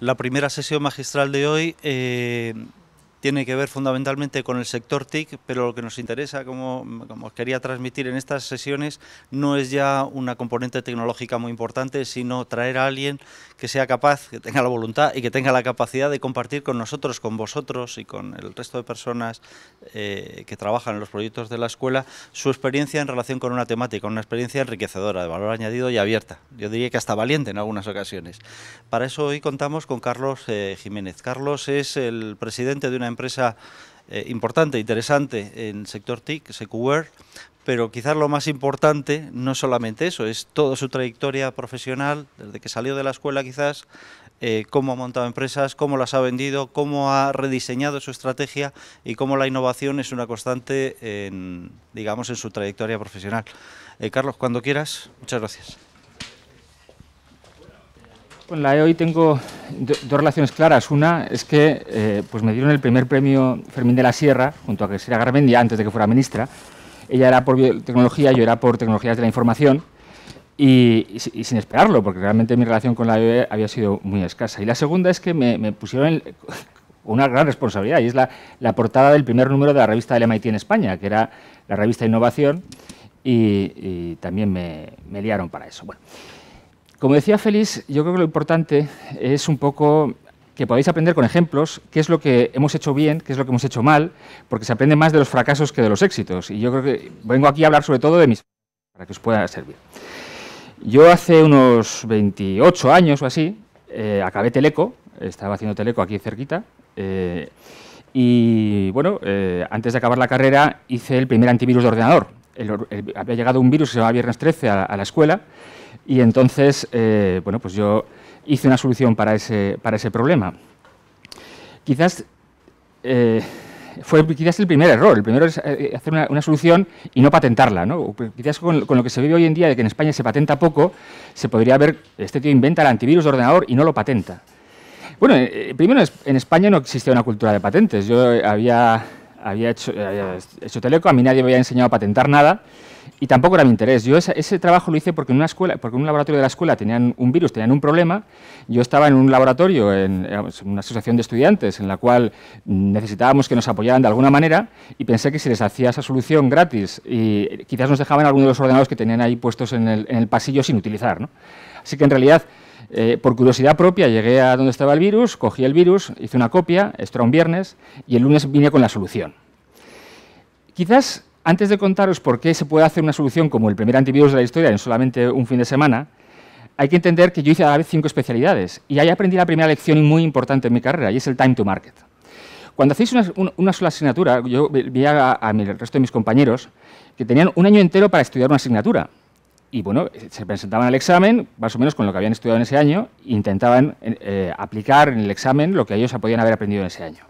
La primera sesión magistral de hoy eh, tiene que ver fundamentalmente con el sector TIC, pero lo que nos interesa, como, como, os quería transmitir en estas sesiones, no es ya una componente tecnológica muy importante, sino traer a alguien que sea capaz, que tenga la voluntad y que tenga la capacidad de compartir con nosotros, con vosotros y con el resto de personas eh, que trabajan en los proyectos de la escuela, su experiencia en relación con una temática, una experiencia enriquecedora, de valor añadido y abierta. Yo diría que hasta valiente en algunas ocasiones. Para eso hoy contamos con Carlos eh, Jiménez. Carlos es el presidente de una empresa eh, importante, interesante en el sector TIC, Secure, pero quizás lo más importante no solamente eso, es toda su trayectoria profesional, desde que salió de la escuela quizás, eh, cómo ha montado empresas, cómo las ha vendido, cómo ha rediseñado su estrategia y cómo la innovación es una constante en, digamos, en su trayectoria profesional. Eh, Carlos, cuando quieras, muchas gracias. Con la EOI tengo dos relaciones claras. Una es que eh, pues me dieron el primer premio Fermín de la Sierra, junto a Cristina Garmendia, antes de que fuera ministra. Ella era por biotecnología, yo era por tecnologías de la información, y, sin esperarlo, porque realmente mi relación con la EOI había sido muy escasa. Y la segunda es que me, pusieron una gran responsabilidad, y es la, portada del primer número de la revista del MIT en España, que era la revista Innovación, y, también me, me liaron para eso. Bueno. Como decía Félix, yo creo que lo importante es un poco que podáis aprender con ejemplos qué es lo que hemos hecho bien, qué es lo que hemos hecho mal, porque se aprende más de los fracasos que de los éxitos. Y yo creo que vengo aquí a hablar sobre todo de mis para que os pueda servir. Yo hace unos 28 años o así eh, acabé Teleco, estaba haciendo Teleco aquí cerquita, eh, y bueno, eh, antes de acabar la carrera hice el primer antivirus de ordenador. había llegado un virus que se llamaba Viernes 13 a la escuela y entonces, eh, bueno, pues yo hice una solución para ese, para ese problema. Quizás eh, fue quizás el primer error. El primero es eh, hacer una, solución y no patentarla. Quizás con, lo que se vive hoy en día de que en España se patenta poco, se podría ver, este tío inventa el antivirus de ordenador y no lo patenta. Bueno, primero en España no existía una cultura de patentes. Yo había, había, hecho, había hecho teleco, a mí nadie me había enseñado a patentar nada y tampoco era mi interés. Yo ese, trabajo lo hice porque en una escuela, porque un laboratorio de la escuela tenían un virus, tenían un problema. Yo estaba en un laboratorio, en, una asociación de estudiantes, en la cual necesitábamos que nos apoyaran de alguna manera y pensé que si les hacía esa solución gratis y quizás nos dejaban algunos de los ordenadores que tenían ahí puestos en el, pasillo sin utilizar. Así que en realidad eh, por curiosidad propia llegué a donde estaba el virus, cogí el virus, hice una copia, esto era un viernes, y el lunes vine con la solución. Quizás antes de contaros por qué se puede hacer una solución como el primer antivirus de la historia en solamente un fin de semana, hay que entender que yo hice a la vez cinco especialidades y ahí aprendí la primera lección muy importante en mi carrera y es el time to market. Cuando hacéis una, sola asignatura, yo vi a, el resto de mis compañeros que tenían un año entero para estudiar una asignatura. Y bueno, eh, se presentaban al examen, más o menos con lo que habían estudiado en ese año, e intentaban eh, aplicar en el examen lo que ellos podían haber aprendido en ese año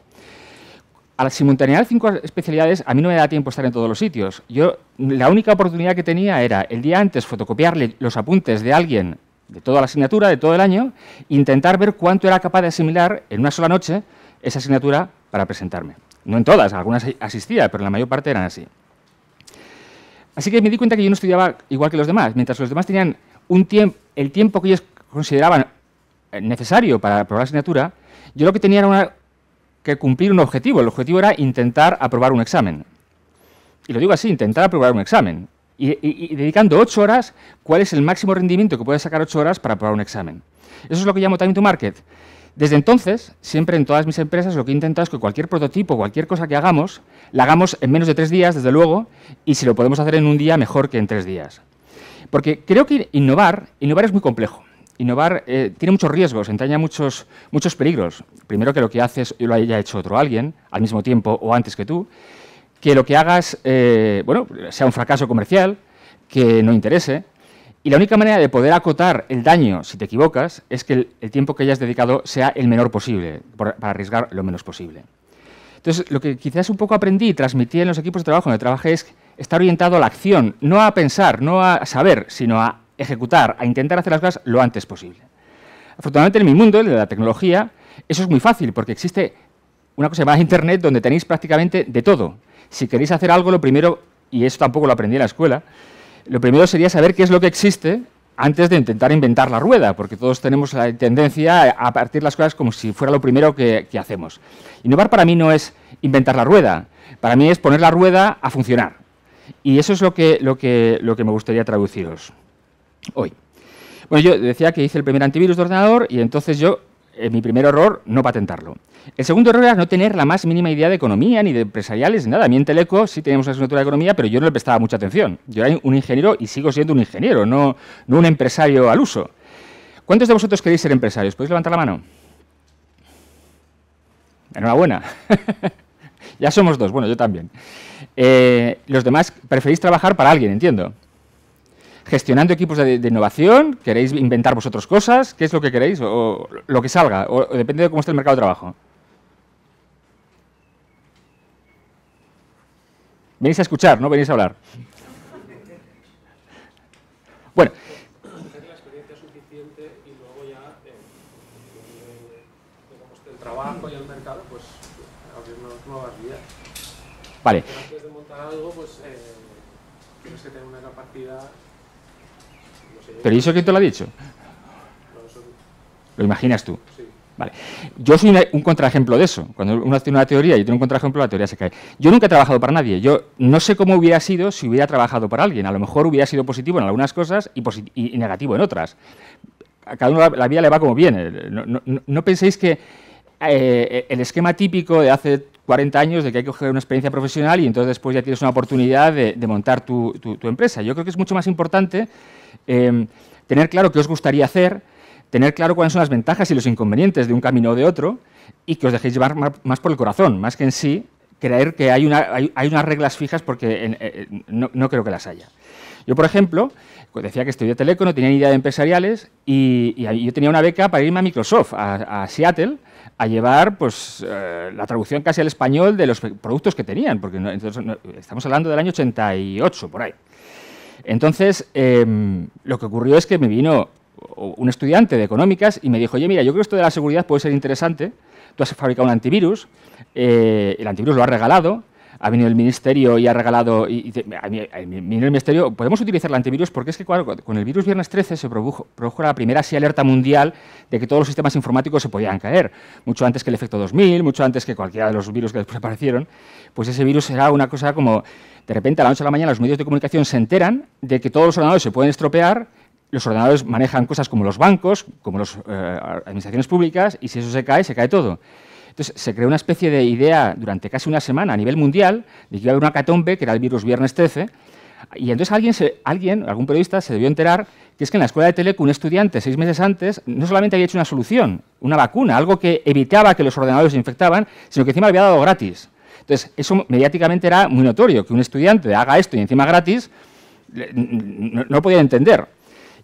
al simultanear cinco especialidades, a mí no me da tiempo estar en todos los sitios. Yo, la única oportunidad que tenía era el día antes fotocopiarle los apuntes de alguien de toda la asignatura, de todo el año, intentar ver cuánto era capaz de asimilar en una sola noche esa asignatura para presentarme. No en todas, algunas asistía, pero la mayor parte eran así. Así que me di cuenta que yo no estudiaba igual que los demás. Mientras los demás tenían un el tiempo que ellos consideraban eh, necesario para aprobar la asignatura, yo lo que tenía era una que cumplir un objetivo. El objetivo era intentar aprobar un examen. Y lo digo así, intentar aprobar un examen. Y, dedicando ocho horas, ¿cuál es el máximo rendimiento que puedes sacar ocho horas para aprobar un examen? Eso es lo que llamo time to market. Desde entonces, siempre en todas mis empresas lo que he intentado es que cualquier prototipo, cualquier cosa que hagamos, la hagamos en menos de tres días, desde luego, y si lo podemos hacer en un día, mejor que en tres días. Porque creo que innovar, innovar es muy complejo innovar eh, tiene muchos riesgos, entraña muchos, muchos peligros. Primero que lo que haces lo haya hecho otro alguien, al mismo tiempo o antes que tú. Que lo que hagas eh, bueno, sea un fracaso comercial, que no interese. Y la única manera de poder acotar el daño si te equivocas es que el, tiempo que hayas dedicado sea el menor posible, para arriesgar lo menos posible. Entonces, lo que quizás un poco aprendí y transmití en los equipos de trabajo donde trabajé es estar orientado a la acción, no a pensar, no a saber, sino a ejecutar, a intentar hacer las cosas lo antes posible. Afortunadamente en mi mundo, el de la tecnología, eso es muy fácil porque existe una cosa llamada Internet donde tenéis prácticamente de todo. Si queréis hacer algo, lo primero, y eso tampoco lo aprendí en la escuela, lo primero sería saber qué es lo que existe antes de intentar inventar la rueda, porque todos tenemos la tendencia a partir las cosas como si fuera lo primero que, hacemos. Innovar para mí no es inventar la rueda, para mí es poner la rueda a funcionar. Y eso es lo que, lo que me gustaría traduciros hoy. Bueno, yo decía que hice el primer antivirus de ordenador y entonces yo, eh, mi primer error, no patentarlo. El segundo error era no tener la más mínima idea de economía, ni de empresariales, ni nada. A mí en Teleco sí teníamos una asignatura de economía, pero yo no le prestaba mucha atención. Yo era un ingeniero y sigo siendo un ingeniero, no, un empresario al uso. ¿Cuántos de vosotros queréis ser empresarios? ¿Podéis levantar la mano? Enhorabuena. ya somos dos, bueno, yo también. Eh, los demás preferís trabajar para alguien, entiendo gestionando equipos de, de, innovación? ¿Queréis inventar vosotros cosas? ¿Qué es lo que queréis? ¿O, lo que salga? O, depende de cómo esté el mercado de trabajo? Venís a escuchar, no venís a hablar. Bueno. ¿Tenéis la experiencia suficiente y luego ya, el trabajo y el mercado, pues abrir nuevas vías. Vale. Pero antes de montar algo, pues eh, tienes que tener una capacidad ¿Pero eso quién te lo ha dicho? Lo imaginas tú. Vale. Yo soy un contraejemplo de eso. Cuando uno tiene una teoría y tiene un contraejemplo, la teoría se cae. Yo nunca he trabajado para nadie. Yo no sé cómo hubiera sido si hubiera trabajado para alguien. A lo mejor hubiera sido positivo en algunas cosas y, y negativo en otras. A cada uno la, vida le va como viene. No, penséis que eh, el esquema típico de hace 40 años de que hay que coger una experiencia profesional y entonces después ya tienes una oportunidad de, montar tu empresa. Yo creo que es mucho más importante Em, tener claro qué os gustaría hacer, tener claro cuáles son las ventajas y los inconvenientes de un camino o de otro, y que os dejéis llevar más por el corazón, más que en sí creer que hay, una, hay, unas reglas fijas porque eh, eh, no, creo que las haya. Yo, por ejemplo, pues decía que estudié teleco, no tenía idea de empresariales y, yo tenía una beca para irme a Microsoft, a, Seattle, a llevar pues, eh, la traducción casi al español de los productos que tenían, porque estamos hablando del año 88, por ahí. Entonces, em, lo que ocurrió es que me vino un estudiante de económicas y me dijo, oye, mira, yo creo que esto de la seguridad puede ser interesante, tú has fabricado un antivirus, eh, el antivirus lo has regalado, ha venido el ministerio y ha regalado, y, el ministerio, podemos utilizar el antivirus porque es que claro, con el virus viernes 13 se produjo, produjo la primera sí alerta mundial de que todos los sistemas informáticos se podían caer, mucho antes que el efecto 2000, mucho antes que cualquiera de los virus que después aparecieron, pues ese virus era una cosa como, de repente a la noche de la mañana los medios de comunicación se enteran de que todos los ordenadores se pueden estropear, los ordenadores manejan cosas como los bancos, como las eh, administraciones públicas, y si eso se cae, se cae todo. Entonces, se creó una especie de idea durante casi una semana a nivel mundial de que iba a haber una catombe, que era el virus viernes 13, y entonces alguien, alguien, algún periodista, se debió enterar que es que en la escuela de Teleco un estudiante seis meses antes no solamente había hecho una solución, una vacuna, algo que evitaba que los ordenadores se infectaban, sino que encima lo había dado gratis. Entonces, eso mediáticamente era muy notorio, que un estudiante haga esto y encima gratis, no, no podía entender.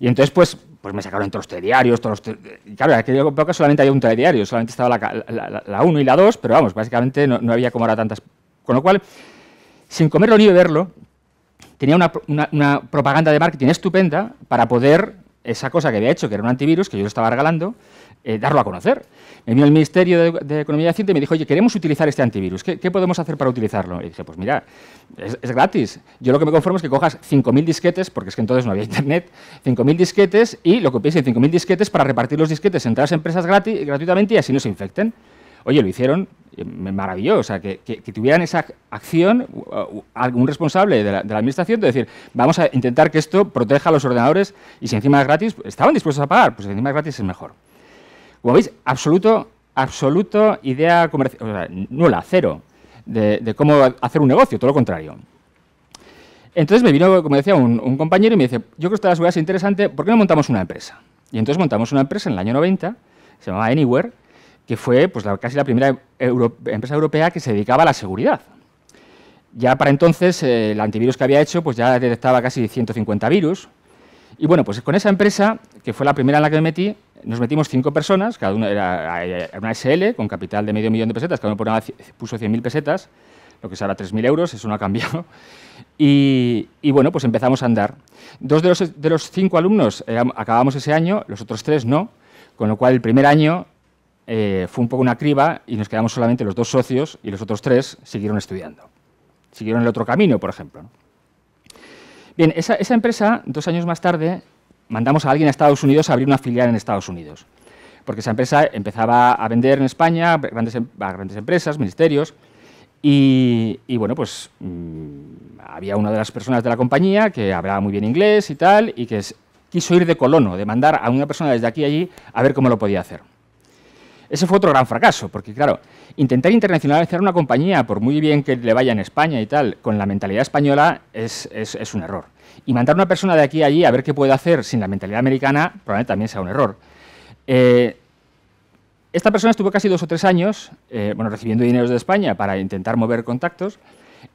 Y entonces, pues, pues me sacaron todos los telediarios, todos los telediarios. Claro, en aquella época solamente había un telediario, solamente estaba la 1 y la 2, pero vamos, básicamente no, había como ahora tantas. Con lo cual, sin comerlo ni beberlo, tenía una, una, una propaganda de marketing estupenda para poder esa cosa que había hecho, que era un antivirus, que yo lo estaba regalando, eh, darlo a conocer. Me vino el Ministerio de, Economía y Hacienda y me dijo, oye, queremos utilizar este antivirus, ¿qué, podemos hacer para utilizarlo? Y dije, pues mira, es, gratis. Yo lo que me conformo es que cojas 5.000 disquetes, porque es que entonces no había internet, 5.000 disquetes y lo copies en 5.000 disquetes para repartir los disquetes entre las empresas gratis, gratuitamente y así no se infecten. Oye, lo hicieron eh, me maravilló, o sea, que, tuvieran esa acción algún responsable de la, administración de decir, vamos a intentar que esto proteja a los ordenadores y si encima es gratis, pues, estaban dispuestos a pagar, pues si encima es gratis es mejor. Como veis, absoluto, absoluto idea comercial, o sea, nula, cero, de, cómo hacer un negocio, todo lo contrario. Entonces me vino, como decía, un, compañero y me dice, yo creo que esta de es interesante, ¿por qué no montamos una empresa? Y entonces montamos una empresa en el año 90, se llamaba Anywhere, que fue pues, casi la primera empresa europea que se dedicaba a la seguridad. Ya para entonces eh, el antivirus que había hecho pues, ya detectaba casi 150 virus. Y bueno, pues con esa empresa, que fue la primera en la que me metí, nos metimos cinco personas, cada una era, una SL con capital de medio millón de pesetas, cada uno puso 100.000 pesetas, lo que es ahora 3.000 euros, eso no ha cambiado. Y, bueno, pues empezamos a andar. Dos de los, cinco alumnos eh, acabamos ese año, los otros tres no, con lo cual el primer año eh, fue un poco una criba y nos quedamos solamente los dos socios y los otros tres siguieron estudiando. Siguieron el otro camino, por ejemplo. Bien, esa, empresa, dos años más tarde, mandamos a alguien a Estados Unidos a abrir una filial en Estados Unidos. Porque esa empresa empezaba a vender en España a grandes, empresas, ministerios. Y, bueno, pues mm, había una de las personas de la compañía que hablaba muy bien inglés y tal, y que quiso ir de colono, de mandar a una persona desde aquí a allí a ver cómo lo podía hacer. Ese fue otro gran fracaso, porque claro, intentar internacionalizar una compañía, por muy bien que le vaya en España y tal, con la mentalidad española es, un error. Y mandar una persona de aquí a allí a ver qué puede hacer sin la mentalidad americana probablemente también sea un error. Eh, esta persona estuvo casi dos o tres años eh, bueno, recibiendo dinero de España para intentar mover contactos.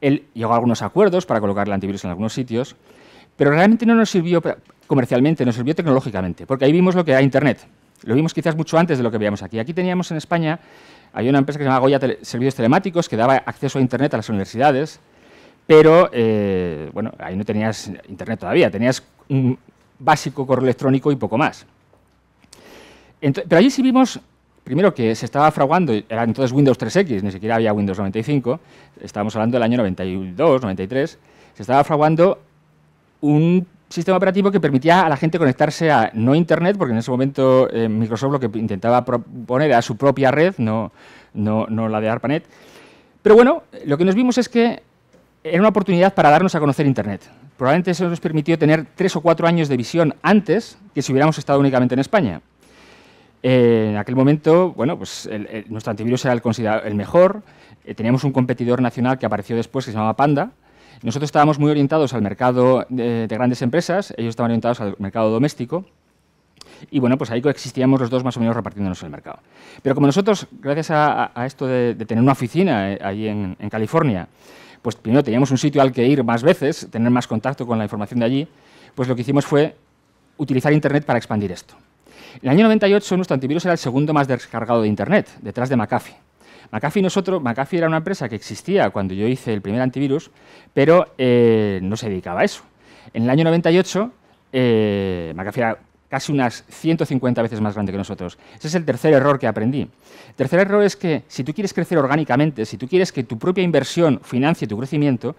Él llegó a algunos acuerdos para colocar el antivirus en algunos sitios, pero realmente no nos sirvió comercialmente, nos sirvió tecnológicamente, porque ahí vimos lo que era Internet. Lo vimos quizás mucho antes de lo que veíamos aquí. Aquí teníamos en España, hay una empresa que se llama Goya Servicios Telemáticos, que daba acceso a Internet a las universidades, pero eh, bueno, ahí no tenías Internet todavía, tenías un básico correo electrónico y poco más. pero allí sí vimos primero que se estaba fraguando, era entonces Windows 3X, ni siquiera había Windows 95, estábamos hablando del año 92, 93, se estaba fraguando un sistema operativo que permitía a la gente conectarse a no Internet, porque en ese momento eh, Microsoft lo que intentaba proponer era su propia red, no, no, la de ARPANET. Pero bueno, lo que nos vimos es que era una oportunidad para darnos a conocer Internet. Probablemente eso nos permitió tener tres o cuatro años de visión antes que si hubiéramos estado únicamente en España. Eh, en aquel momento, bueno, pues nuestro antivirus era el, considerado el mejor. Eh, teníamos un competidor nacional que apareció después que se llamaba Panda, nosotros estábamos muy orientados al mercado de, grandes empresas, ellos estaban orientados al mercado doméstico, y bueno, pues ahí coexistíamos los dos más o menos repartiéndonos el mercado. Pero como nosotros, gracias a, esto de, tener una oficina eh, allí en, California, pues primero teníamos un sitio al que ir más veces, tener más contacto con la información de allí, pues lo que hicimos fue utilizar Internet para expandir esto. En el año 98 nuestro antivirus era el segundo más descargado de Internet, detrás de McAfee. McAfee, nosotros, era una empresa que existía cuando yo hice el primer antivirus, pero eh, no se dedicaba a eso. En el año 98, eh, McAfee era casi unas 150 veces más grande que nosotros. Ese es el tercer error que aprendí. El tercer error es que si tú quieres crecer orgánicamente, si tú quieres que tu propia inversión financie tu crecimiento,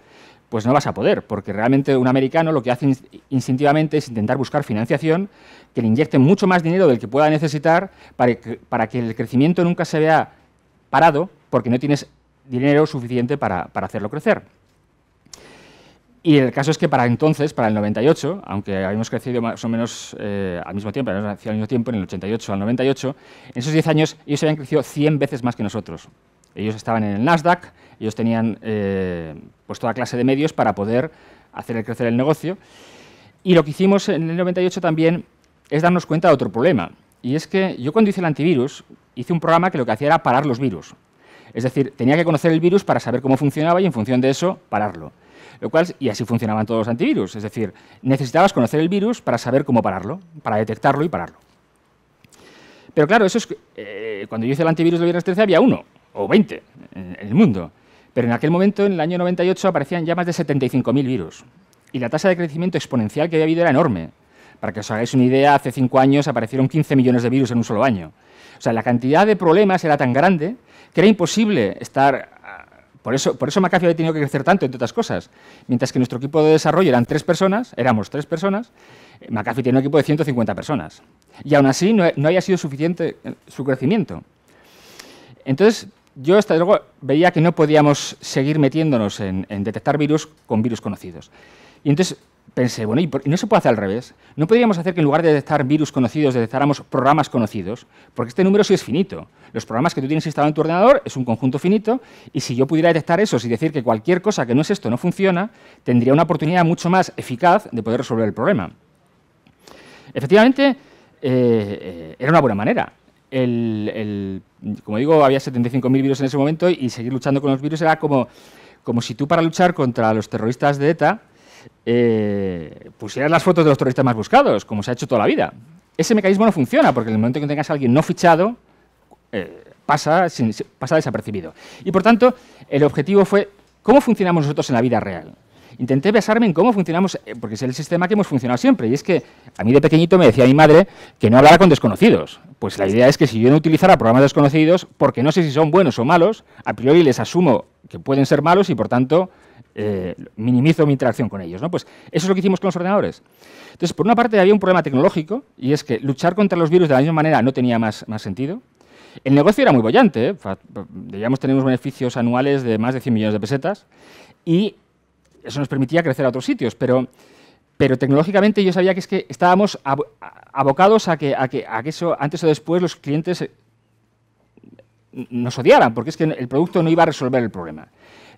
pues no vas a poder, porque realmente un americano lo que hace instintivamente es intentar buscar financiación que le inyecte mucho más dinero del que pueda necesitar para que el crecimiento nunca se vea parado porque no tienes dinero suficiente para, hacerlo crecer. Y el caso es que para entonces, para el 98, aunque habíamos crecido más o menos eh, al mismo tiempo, al mismo tiempo, en el 88 al 98, en esos 10 años ellos habían crecido 100 veces más que nosotros. Ellos estaban en el Nasdaq, ellos tenían eh, pues toda clase de medios para poder hacer crecer el negocio. Y lo que hicimos en el 98 también es darnos cuenta de otro problema. Y es que yo cuando hice el antivirus, hice un programa que lo que hacía era parar los virus. Es decir, tenía que conocer el virus para saber cómo funcionaba y en función de eso pararlo. Lo cual, y así funcionaban todos los antivirus. Es decir, necesitabas conocer el virus para saber cómo pararlo, para detectarlo y pararlo. Pero claro, eso es, eh, cuando yo hice el antivirus de virus 13 había uno, o 20, en, en el mundo. Pero en aquel momento, en el año 98, aparecían ya más de 75.000 virus. Y la tasa de crecimiento exponencial que había habido era enorme. Para que os hagáis una idea, hace cinco años aparecieron 15 millones de virus en un solo año. O sea, la cantidad de problemas era tan grande que era imposible estar... Ah, por eso, por eso McAfee había tenido que crecer tanto, entre otras cosas. Mientras que nuestro equipo de desarrollo eran tres personas, éramos tres personas, eh, McAfee tenía un equipo de 150 personas. Y aún así no, no había sido suficiente eh, su crecimiento. Entonces, yo hasta luego veía que no podíamos seguir metiéndonos en, en detectar virus con virus conocidos. Y entonces pensé, bueno, ¿y no se puede hacer al revés? ¿No podríamos hacer que en lugar de detectar virus conocidos, detectáramos programas conocidos? Porque este número sí es finito. Los programas que tú tienes instalado en tu ordenador es un conjunto finito, y si yo pudiera detectar esos y decir que cualquier cosa que no es esto no funciona, tendría una oportunidad mucho más eficaz de poder resolver el problema. Efectivamente, eh, eh, era una buena manera. El, como digo, había 75.000 virus en ese momento y seguir luchando con los virus era como, como si tú para luchar contra los terroristas de ETA eh, pusieras las fotos de los terroristas más buscados, como se ha hecho toda la vida. Ese mecanismo no funciona, porque en el momento que tengas a alguien no fichado, eh, pasa, pasa desapercibido. Y por tanto, el objetivo fue cómo funcionamos nosotros en la vida real. Intenté basarme en cómo funcionamos, eh, porque es el sistema que hemos funcionado siempre. Y es que a mí de pequeñito me decía mi madre que no hablara con desconocidos. Pues la idea es que si yo no utilizara programas desconocidos, porque no sé si son buenos o malos, a priori les asumo que pueden ser malos y por tanto eh, minimizo mi interacción con ellos. ¿no? Pues eso es lo que hicimos con los ordenadores. Entonces, por una parte había un problema tecnológico y es que luchar contra los virus de la misma manera no tenía más, más sentido. El negocio era muy bollante, ¿eh? debíamos tener beneficios anuales de más de 100 millones de pesetas y eso nos permitía crecer a otros sitios, pero, pero tecnológicamente yo sabía que, es que estábamos abocados a que, que, a que eso antes o después los clientes nos odiaran, porque es que el producto no iba a resolver el problema.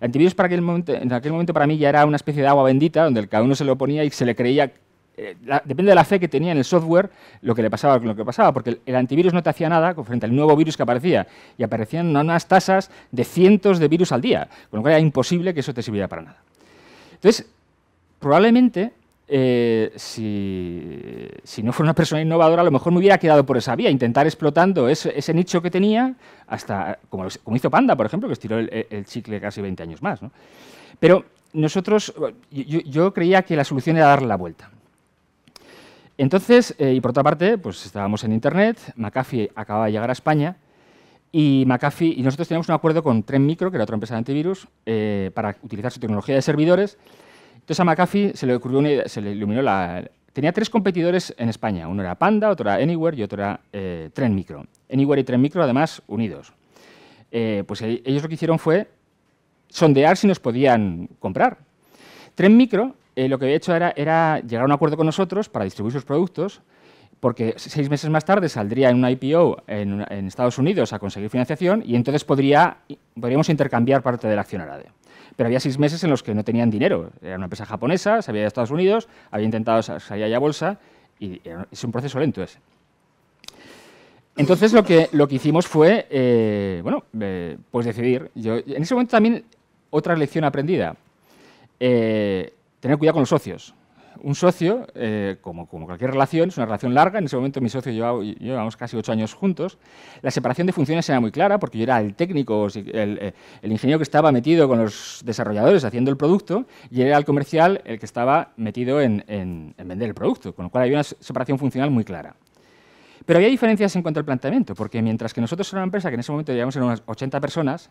Antivirus para aquel momento, en aquel momento para mí ya era una especie de agua bendita donde cada uno se lo ponía y se le creía eh, depende de la fe que tenía en el software lo que le pasaba con lo que pasaba, porque el, el, antivirus no te hacía nada frente al nuevo virus que aparecía, y aparecían unas tasas de cientos de virus al día, con lo cual era imposible que eso te sirviera para nada. Entonces, probablemente eh, si, no fuera una persona innovadora, a lo mejor me hubiera quedado por esa vía, intentar explotando ese, nicho que tenía, hasta como, hizo Panda, por ejemplo, que estiró el, chicle casi 20 años más. Pero nosotros, yo, creía que la solución era darle la vuelta. Entonces, eh, y por otra parte, pues estábamos en Internet, McAfee acababa de llegar a España, y y nosotros teníamos un acuerdo con Tren Micro, que era otra empresa de antivirus, eh, para utilizar su tecnología de servidores, entonces a McAfee se le ocurrió una, se le iluminó la... Tenía tres competidores en España. Uno era Panda, otro era Anywhere y otro era eh, Tren Micro. Anywhere y Tren Micro, además, unidos. Eh, pues e, ellos lo que hicieron fue sondear si nos podían comprar. Tren Micro eh, lo que había hecho era llegar a un acuerdo con nosotros para distribuir sus productos, porque seis meses más tarde saldría en una IPO en, Estados Unidos a conseguir financiación y entonces podríamos intercambiar parte de la Acción accionariado. Pero había seis meses en los que no tenían dinero. Era una empresa japonesa, se había Estados Unidos, había intentado salir a bolsa y es un proceso lento ese. Entonces lo que, lo que hicimos fue, eh, bueno, eh, pues decidir. Yo, en ese momento también otra lección aprendida. Eh, tener cuidado con los socios un socio, eh, como, cualquier relación, es una relación larga, en ese momento mi socio y yo llevábamos casi ocho años juntos, la separación de funciones era muy clara porque yo era el técnico, eh, el, ingeniero que estaba metido con los desarrolladores haciendo el producto y era el comercial el que estaba metido en, vender el producto, con lo cual había una separación funcional muy clara. Pero había diferencias en cuanto al planteamiento, porque mientras que nosotros era una empresa que en ese momento llevábamos unas 80 personas,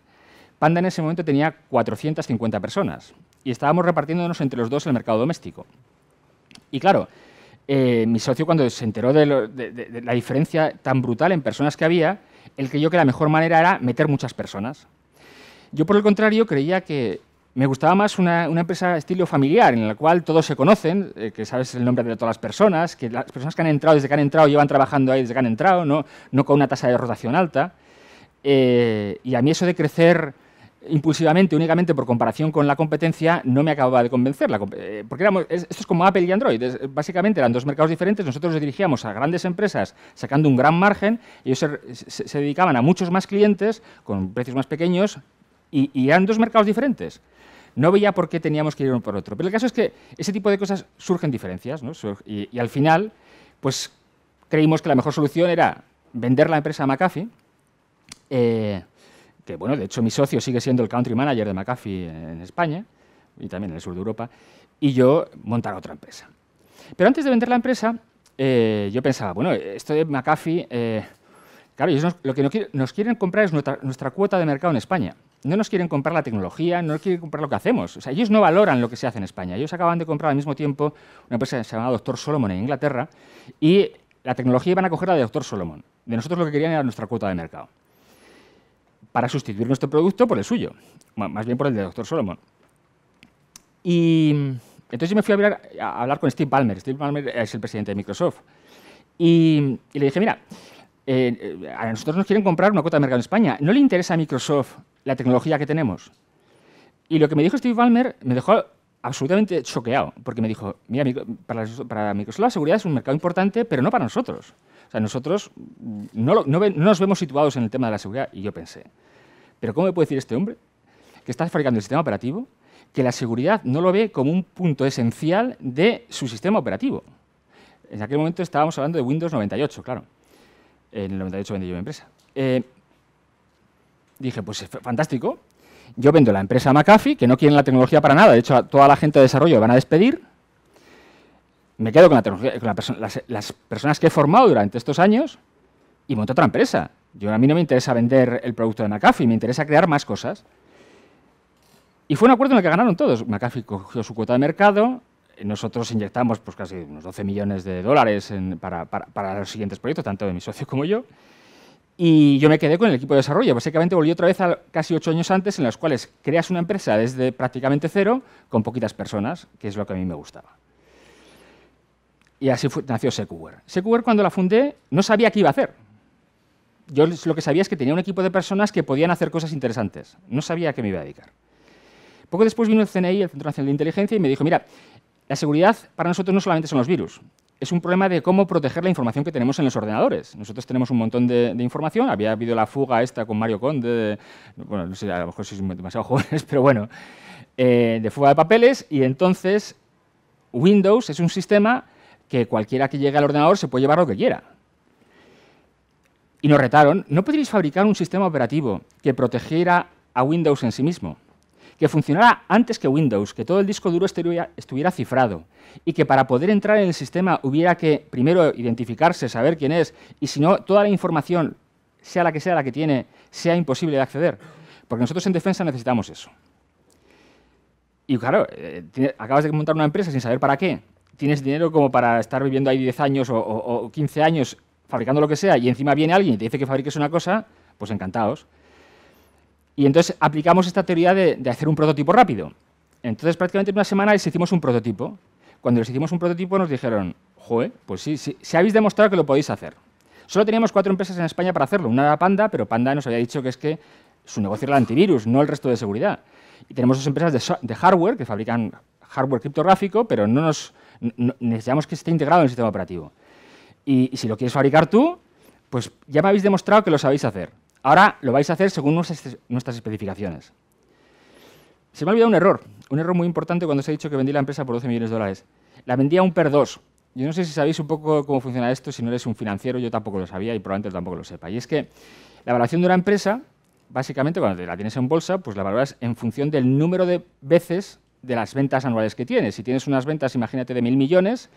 Panda en ese momento tenía 450 personas y estábamos repartiéndonos entre los dos el mercado doméstico. Y claro, eh, mi socio cuando se enteró de, la diferencia tan brutal en personas que había, él creyó que la mejor manera era meter muchas personas. Yo, por el contrario, creía que me gustaba más una, empresa estilo familiar, en la cual todos se conocen, eh, que sabes el nombre de todas las personas, que las personas que han entrado desde que han entrado llevan trabajando ahí desde que han entrado, no, con una tasa de rotación alta. Eh, y a mí eso de crecer impulsivamente, únicamente por comparación con la competencia, no me acababa de convencer. La, eh, porque éramos, esto es como Apple y Android. básicamente eran dos mercados diferentes. Nosotros dirigíamos a grandes empresas sacando un gran margen. Ellos se, dedicaban a muchos más clientes con precios más pequeños y, y eran dos mercados diferentes no veía por qué teníamos que ir uno por otro. Pero el caso es que ese tipo de cosas surgen diferencias, y, al final, pues creímos que la mejor solución era vender la empresa a McAfee, eh, que bueno, de hecho mi socio sigue siendo el country manager de McAfee en España y también en el sur de Europa, y yo montar otra empresa. Pero antes de vender la empresa, eh, yo pensaba, bueno, esto de McAfee, eh, claro, ellos lo que nos quieren, comprar es nuestra, nuestra, cuota de mercado en España. No nos quieren comprar la tecnología, no nos quieren comprar lo que hacemos. O sea, ellos no valoran lo que se hace en España. Ellos acaban de comprar al mismo tiempo una empresa llamada Doctor Solomon en Inglaterra y la tecnología iban a coger la de Doctor Solomon. De nosotros lo que querían era nuestra cuota de mercado para sustituir nuestro producto por el suyo, más bien por el de Dr. Solomon. Y entonces me fui a hablar, con Steve Ballmer. Steve Ballmer es el presidente de Microsoft. Y, le dije, mira, eh, eh, a nosotros nos quieren comprar una cuota de mercado en España. ¿No le interesa a Microsoft la tecnología que tenemos? Y lo que me dijo Steve Ballmer me dejó absolutamente choqueado, porque me dijo, mira, para, para Microsoft la seguridad es un mercado importante, pero no para nosotros sea, nosotros no, nos vemos situados en el tema de la seguridad. Y yo pensé, ¿pero cómo me puede decir este hombre que está fabricando el sistema operativo que la seguridad no lo ve como un punto esencial de su sistema operativo? En aquel momento estábamos hablando de Windows 98, claro. En el 98 vendí yo mi empresa. Eh, dije, pues eh, fantástico. Yo vendo la empresa McAfee, que no quieren la tecnología para nada. De hecho, a toda la gente de desarrollo van a despedir me quedo con, las, personas que he formado durante estos años y monto otra empresa. Yo, a mí no me interesa vender el producto de McAfee, me interesa crear más cosas. Y fue un acuerdo en el que ganaron todos. McAfee cogió su cuota de mercado, nosotros inyectamos pues, casi unos 12 millones de dólares para, los siguientes proyectos, tanto de mi socio como yo. Y yo me quedé con el equipo de desarrollo. Básicamente volví otra vez a casi ocho años antes, en los cuales creas una empresa desde prácticamente cero, con poquitas personas, que es lo que a mí me gustaba. Y así nació SecuWare. SecuWare, cuando la fundé no sabía qué iba a hacer. Yo lo que sabía es que tenía un equipo de personas que podían hacer cosas interesantes. No sabía a qué me iba a dedicar. Poco después vino el CNI, el Centro Nacional de Inteligencia, y me dijo, mira, la seguridad para nosotros no solamente son los virus, es un problema de cómo proteger la información que tenemos en los ordenadores. Nosotros tenemos un montón de, información, había habido la fuga esta con Mario Conde, bueno, no sé, a lo mejor sois demasiado jóvenes, pero bueno, eh, de fuga de papeles, y entonces Windows es un sistema que cualquiera que llegue al ordenador se puede llevar lo que quiera. Y nos retaron, ¿no podríais fabricar un sistema operativo que protegiera a Windows en sí mismo? Que funcionara antes que Windows, que todo el disco duro estuviera, cifrado y que para poder entrar en el sistema hubiera que primero identificarse, saber quién es y si no, toda la información, sea la que sea la que tiene, sea imposible de acceder. Porque nosotros en defensa necesitamos eso. Y claro, eh, acabas de montar una empresa sin saber para qué tienes dinero como para estar viviendo ahí 10 años o, 15 años fabricando lo que sea y encima viene alguien y te dice que fabriques una cosa, pues encantados. Y entonces aplicamos esta teoría de, hacer un prototipo rápido. Entonces prácticamente en una semana les hicimos un prototipo. Cuando les hicimos un prototipo nos dijeron, joe, pues sí, si habéis demostrado que lo podéis hacer. Solo teníamos cuatro empresas en España para hacerlo. Una era Panda, pero Panda nos había dicho que es que su negocio era el antivirus, no el resto de seguridad. Y tenemos dos empresas de hardware que fabrican hardware criptográfico, pero no nos, necesitamos que esté integrado en el sistema operativo. Y, si lo quieres fabricar tú, pues ya me habéis demostrado que lo sabéis hacer. Ahora lo vais a hacer según nuestras, especificaciones. Se me ha olvidado un error, un error muy importante cuando os he dicho que vendí la empresa por 12 millones de dólares. La vendía a un per 2. Yo no sé si sabéis un poco cómo funciona esto, si no eres un financiero, yo tampoco lo sabía y probablemente tampoco lo sepa. Y es que la evaluación de una empresa, básicamente cuando la tienes en bolsa, pues la valoras en función del número de veces de las ventas anuales que tienes. Si tienes unas ventas, imagínate, de mil millones,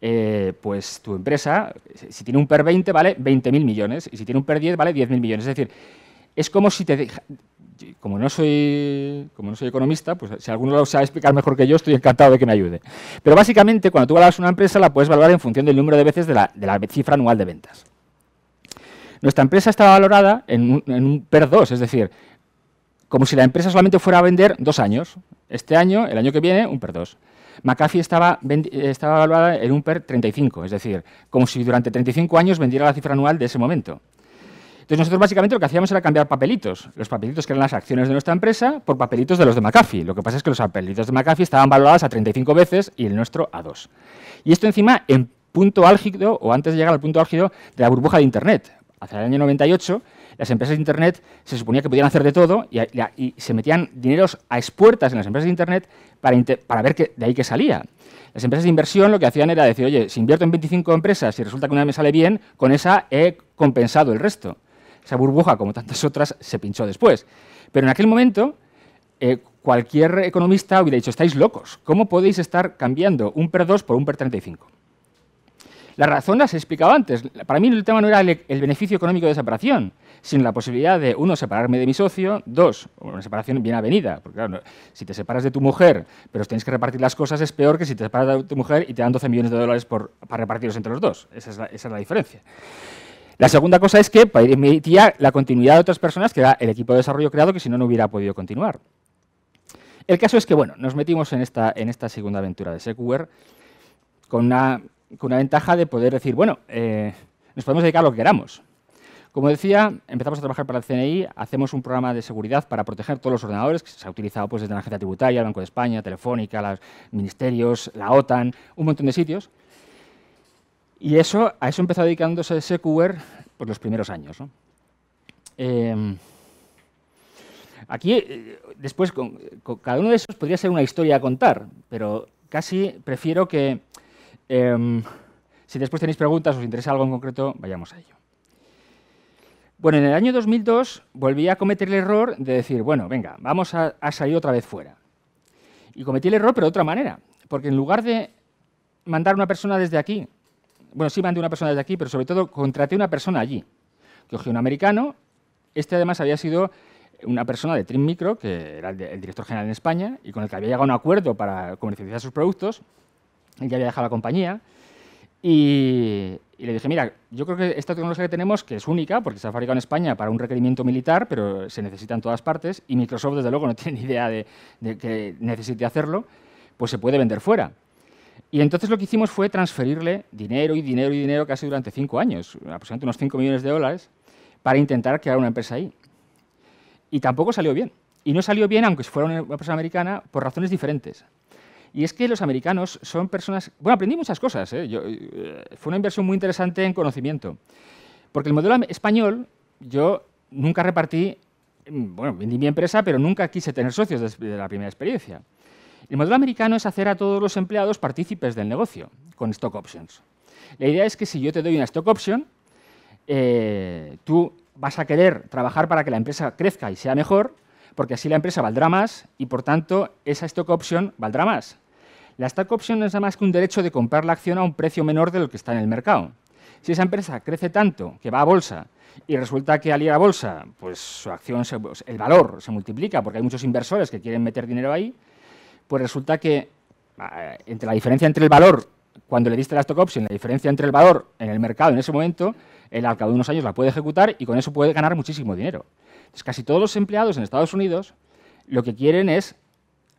eh, pues tu empresa, si tiene un PER 20, vale mil millones, y si tiene un PER 10, vale 10.000 millones. Es decir, es como si te... Como no, soy, como no soy economista, pues si alguno lo sabe explicar mejor que yo, estoy encantado de que me ayude. Pero básicamente, cuando tú valoras una empresa, la puedes valorar en función del número de veces de la, cifra anual de ventas. Nuestra empresa estaba valorada en un, en un PER 2, es decir, como si la empresa solamente fuera a vender dos años. Este año, el año que viene, un PER 2. McAfee estaba, estaba evaluada en un PER 35, es decir, como si durante 35 años vendiera la cifra anual de ese momento. Entonces nosotros básicamente lo que hacíamos era cambiar papelitos, los papelitos que eran las acciones de nuestra empresa por papelitos de los de McAfee. Lo que pasa es que los papelitos de McAfee estaban valorados a 35 veces y el nuestro a 2. Y esto encima en punto álgido, o antes de llegar al punto álgido, de la burbuja de Internet. Hacia el año 98 las empresas de Internet se suponía que podían hacer de todo y, se metían dineros a expuertas en las empresas de Internet para, ver de ahí que salía. Las empresas de inversión lo que hacían era decir, oye, si invierto en 25 empresas y resulta que una me sale bien, con esa he compensado el resto. Esa burbuja, como tantas otras, se pinchó después. Pero en aquel momento, eh, cualquier economista hubiera dicho, estáis locos, ¿cómo podéis estar cambiando un PER 2 por un PER 35? La razón la he explicaba antes. Para mí el tema no era el beneficio económico de esa operación, sin la posibilidad de, uno, separarme de mi socio, dos, una separación bien avenida, porque claro, si te separas de tu mujer, pero tienes que repartir las cosas, es peor que si te separas de tu mujer y te dan 12 millones de dólares para repartirlos entre los dos. Esa es la, diferencia. La segunda cosa es que permitía la continuidad de otras personas, que era el equipo de desarrollo creado, que si no, no hubiera podido continuar. El caso es que, bueno, nos metimos en esta, en esta segunda aventura de Secure con una, con una ventaja de poder decir, bueno, eh, nos podemos dedicar a lo que queramos. Como decía, empezamos a trabajar para el CNI, hacemos un programa de seguridad para proteger todos los ordenadores, que se ha utilizado pues, desde la Agencia Tributaria, el Banco de España, Telefónica, los ministerios, la OTAN, un montón de sitios. Y eso, a eso empezó dedicándose Secure por pues, los primeros años. Em, aquí, eh, después, cada uno de esos podría ser una historia a contar, pero casi prefiero que, em, si después tenéis preguntas, o os interesa algo en concreto, vayamos a ello. Bueno, en el año 2002 volví a cometer el error de decir, bueno, venga, vamos a, salir otra vez fuera. Y cometí el error, pero de otra manera, porque en lugar de mandar una persona desde aquí, bueno, sí mandé una persona desde aquí, pero sobre todo contraté una persona allí, que cogió un americano, este además había sido una persona de Trim Micro, que era el, director general en España, y con el que había llegado a un acuerdo para comercializar sus productos, él ya había dejado la compañía, y, le dije, mira, yo creo que esta tecnología que tenemos, que es única, porque se ha fabricado en España para un requerimiento militar, pero se necesita en todas partes, y Microsoft, desde luego, no tiene ni idea de, que necesite hacerlo, pues se puede vender fuera. Y entonces lo que hicimos fue transferirle dinero y dinero y dinero casi durante cinco años, aproximadamente unos cinco millones de dólares, para intentar crear una empresa ahí. Y tampoco salió bien. Y no salió bien, aunque fuera una empresa americana, por razones diferentes. Y es que los americanos son personas... Bueno, aprendí muchas cosas. ¿eh? Eh, fue una inversión muy interesante en conocimiento. Porque el modelo español, yo nunca repartí... Mm, bueno, vendí mi empresa, pero nunca quise tener socios desde la primera experiencia. El modelo americano es hacer a todos los empleados partícipes del negocio con stock options. La idea es que si yo te doy una stock option, eh, tú vas a querer trabajar para que la empresa crezca y sea mejor, porque así la empresa valdrá más y por tanto esa stock option valdrá más. La stock option no es nada más que un derecho de comprar la acción a un precio menor de lo que está en el mercado. Si esa empresa crece tanto que va a bolsa y resulta que al ir a bolsa, pues su acción, pues, el valor se multiplica porque hay muchos inversores que quieren meter dinero ahí, pues resulta que ah, entre la diferencia entre el valor cuando le diste la stock option, la diferencia entre el valor en el mercado en ese momento, el al cabo de unos años la puede ejecutar y con eso puede ganar muchísimo dinero. Es casi todos los empleados en Estados Unidos lo que quieren es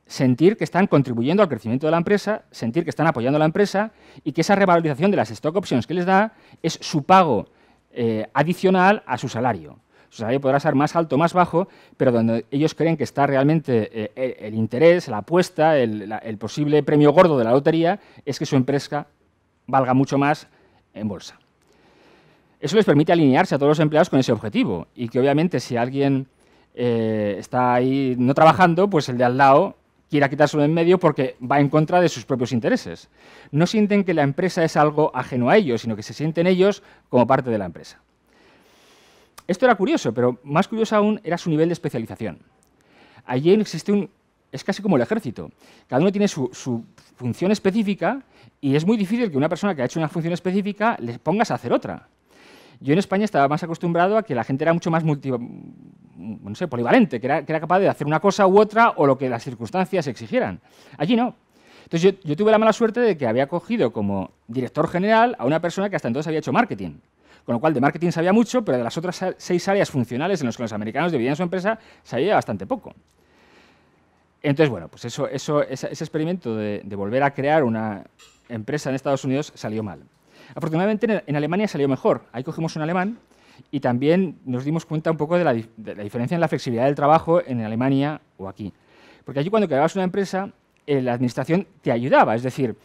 sentir que están contribuyendo al crecimiento de la empresa, sentir que están apoyando a la empresa y que esa revalorización de las stock options que les da es su pago eh, adicional a su salario. Su salario podrá ser más alto o más bajo, pero donde ellos creen que está realmente eh, el, interés, la apuesta, el, posible premio gordo de la lotería, es que su empresa valga mucho más en bolsa. Eso les permite alinearse a todos los empleados con ese objetivo y que obviamente si alguien eh, está ahí no trabajando, pues el de al lado quiera quitárselo en medio porque va en contra de sus propios intereses. No sienten que la empresa es algo ajeno a ellos, sino que se sienten ellos como parte de la empresa. Esto era curioso, pero más curioso aún era su nivel de especialización. Allí existe un... es casi como el ejército. Cada uno tiene su, su función específica y es muy difícil que una persona que ha hecho una función específica le pongas a hacer otra. Yo en España estaba más acostumbrado a que la gente era mucho más mm, polivalente, que era, capaz de hacer una cosa u otra o lo que las circunstancias exigieran. Allí no. Entonces yo, tuve la mala suerte de que había cogido como director general a una persona que hasta entonces había hecho marketing. Con lo cual, de marketing sabía mucho, pero de las otras seis áreas funcionales en las que los americanos dividían su empresa, sabía bastante poco. Entonces, bueno, pues eso, eso, ese, experimento de, volver a crear una empresa en Estados Unidos salió mal. Afortunadamente en Alemania salió mejor. Ahí cogimos un alemán y también nos dimos cuenta un poco de la, diferencia en la flexibilidad del trabajo en Alemania o aquí. Porque allí cuando creabas una empresa, eh, la administración te ayudaba. Es decir,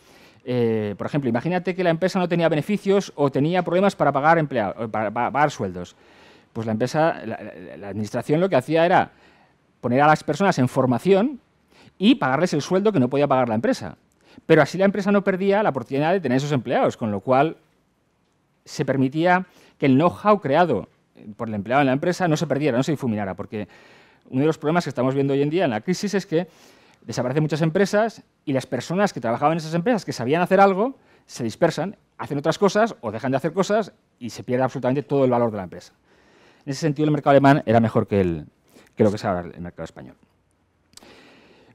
eh, por ejemplo, imagínate que la empresa no tenía beneficios o tenía problemas para pagar, empleados, eh, para pagar sueldos. Pues la empresa, la administración lo que hacía era poner a las personas en formación y pagarles el sueldo que no podía pagar la empresa. Pero así la empresa no perdía la oportunidad de tener esos empleados, con lo cual se permitía que el know-how creado por el empleado en la empresa no se perdiera, no se difuminara, porque uno de los problemas que estamos viendo hoy en día en la crisis es que desaparecen muchas empresas y las personas que trabajaban en esas empresas, que sabían hacer algo, se dispersan, hacen otras cosas o dejan de hacer cosas y se pierde absolutamente todo el valor de la empresa. En ese sentido, el mercado alemán era mejor que, el, lo que es ahora el mercado español.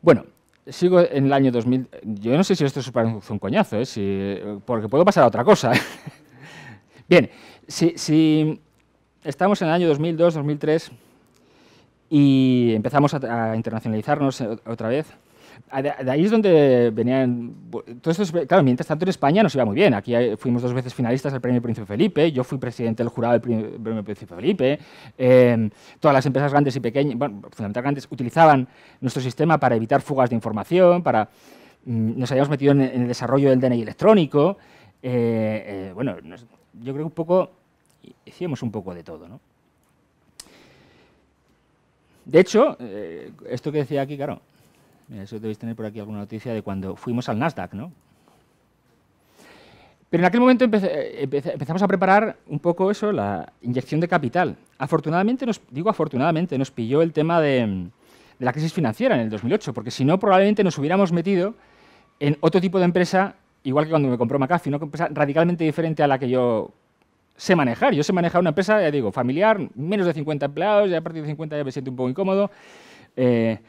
Bueno, sigo en el año 2000. Yo no sé si esto es un coñazo, ¿eh? porque puedo pasar a otra cosa. ¿eh? Bien, si, si, estamos en el año 2002, 2003 y empezamos a internacionalizarnos eh, otra vez, de ahí es donde venían. Todo esto claro, mientras tanto en España nos iba muy bien. Aquí fuimos dos veces finalistas del Premio Príncipe Felipe, yo fui presidente del jurado del Premio Príncipe Felipe. Em, todas las empresas grandes y pequeñas, bueno, fundamentalmente grandes, utilizaban nuestro sistema para evitar fugas de información, para. Mm, nos habíamos metido en, el desarrollo del DNI electrónico. Eh, eh, bueno, yo creo que un poco. Hicimos un poco de todo, ¿no? De hecho, eh, esto que decía aquí, claro, Mira, eso debéis tener por aquí alguna noticia de cuando fuimos al Nasdaq, ¿no? Pero en aquel momento eh, empezamos a preparar un poco eso, la inyección de capital. Afortunadamente, digo afortunadamente, nos pilló el tema de, la crisis financiera en el 2008, porque si no, probablemente nos hubiéramos metido en otro tipo de empresa, igual que cuando me compró McAfee, una empresa radicalmente diferente a la que yo sé manejar. Yo sé manejar una empresa, ya digo, familiar, menos de 50 empleados, ya a partir de 50 ya me siento un poco incómodo. Eh,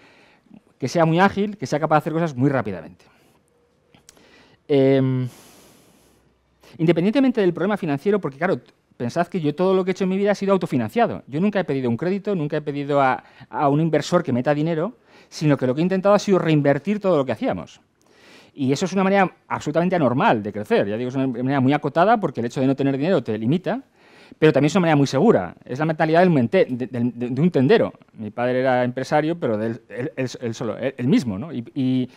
que sea muy ágil, que sea capaz de hacer cosas muy rápidamente. Em, independientemente del problema financiero, porque claro, pensad que yo todo lo que he hecho en mi vida ha sido autofinanciado. Yo nunca he pedido un crédito, nunca he pedido a, a un inversor que meta dinero, sino que lo que he intentado ha sido reinvertir todo lo que hacíamos. Y eso es una manera absolutamente anormal de crecer. Ya digo, es una manera muy acotada porque el hecho de no tener dinero te limita, pero también es una manera muy segura. Es la mentalidad del de, un tendero. Mi padre era empresario, pero él, solo, mismo. ¿no? Y,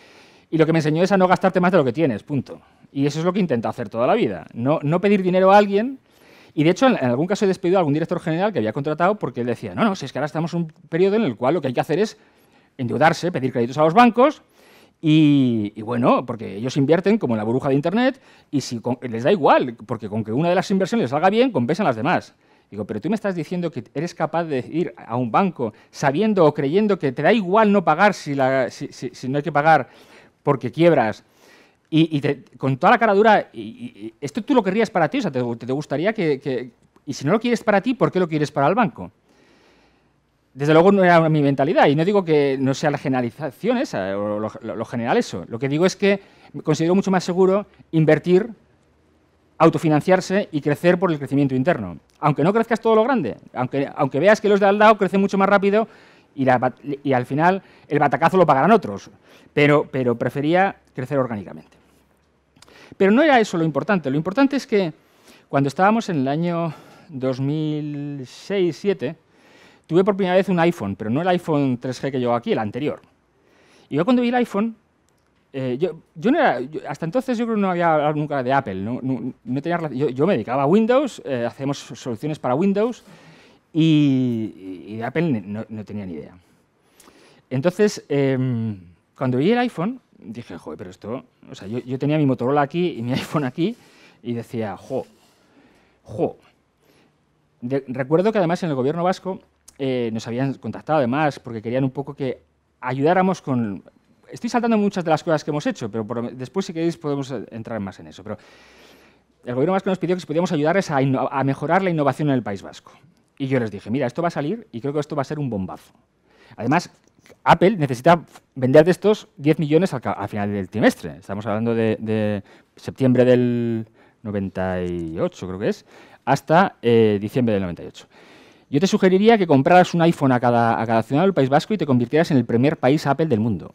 lo que me enseñó es a no gastarte más de lo que tienes, punto. Y eso es lo que intenta hacer toda la vida. No, no pedir dinero a alguien. Y de hecho, en, en algún caso he despedido a algún director general que había contratado porque él decía, no, no, si es que ahora estamos en un periodo en el cual lo que hay que hacer es endeudarse, pedir créditos a los bancos y, bueno, porque ellos invierten como en la burbuja de Internet y si les da igual, porque con que una de las inversiones salga bien, compensan las demás. Digo, pero tú me estás diciendo que eres capaz de ir a un banco sabiendo o creyendo que te da igual no pagar si, no hay que pagar porque quiebras. Y, con toda la cara dura, y, esto tú lo querrías para ti, o sea, te, gustaría que... Y si no lo quieres para ti, ¿por qué lo quieres para el banco? desde luego no era mi mentalidad y no digo que no sea la generalización esa, o lo, general eso. Lo que digo es que considero mucho más seguro invertir, autofinanciarse y crecer por el crecimiento interno. Aunque no crezcas todo lo grande, aunque, aunque veas que los de al lado crecen mucho más rápido y, al final el batacazo lo pagarán otros, pero, pero prefería crecer orgánicamente. Pero no era eso lo importante, lo importante es que cuando estábamos en el año 2006-2007, tuve por primera vez un iPhone, pero no el iPhone 3G que llevo aquí, el anterior. Y yo cuando vi el iPhone, eh, yo, era, hasta entonces yo creo que no había hablado nunca de Apple. tenía, yo, yo, me dedicaba a Windows, eh, hacemos soluciones para Windows y, Apple no, tenía ni idea. Entonces, em, cuando vi el iPhone, dije, joder, pero esto... O sea, yo, tenía mi Motorola aquí y mi iPhone aquí y decía, jo, jo. recuerdo que además en el gobierno vasco eh, nos habían contactado además porque querían un poco que ayudáramos con... Estoy saltando muchas de las cosas que hemos hecho, pero después si queréis podemos eh, entrar más en eso. Pero el gobierno vasco nos pidió que si podíamos ayudarles a, mejorar la innovación en el País Vasco. Y yo les dije, mira, esto va a salir y creo que esto va a ser un bombazo. Además, Apple necesita vender de estos 10 millones al, final del trimestre. Estamos hablando de, septiembre del 98, creo que es, hasta eh, diciembre del 98. Yo te sugeriría que compraras un iPhone a cada, a ciudadano del País Vasco y te convirtieras en el primer país Apple del mundo.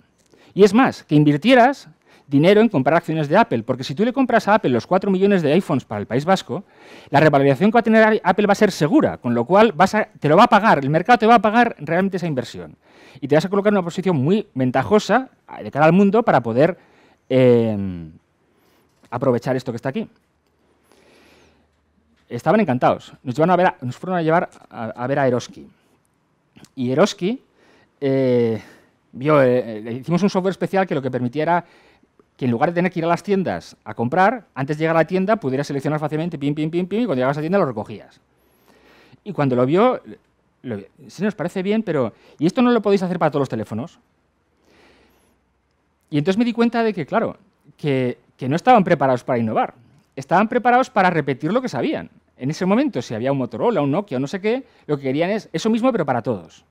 Y es más, que invirtieras dinero en comprar acciones de Apple, porque si tú le compras a Apple los 4 millones de iPhones para el País Vasco, la revalorización que va a tener Apple va a ser segura, con lo cual te lo va a pagar, el mercado te va a pagar realmente esa inversión. Y te vas a colocar en una posición muy ventajosa eh, de cara al mundo para poder eh, aprovechar esto que está aquí estaban encantados. Nos, a ver nos fueron a llevar a, ver a Eroski. Y Eroski eh, vio, eh, eh, le hicimos un software especial que lo que permitía era que en lugar de tener que ir a las tiendas a comprar, antes de llegar a la tienda pudieras seleccionar fácilmente, pim, pim, pim, pim, y cuando llegabas a la tienda lo recogías. Y cuando lo vio, lo sí nos parece bien, pero... ¿Y esto no lo podéis hacer para todos los teléfonos? Y entonces me di cuenta de que, claro, que no estaban preparados para innovar, estaban preparados para repetir lo que sabían en ese momento, si había un Motorola, un Nokia, o no sé qué, lo que querían es eso mismo, pero para todos.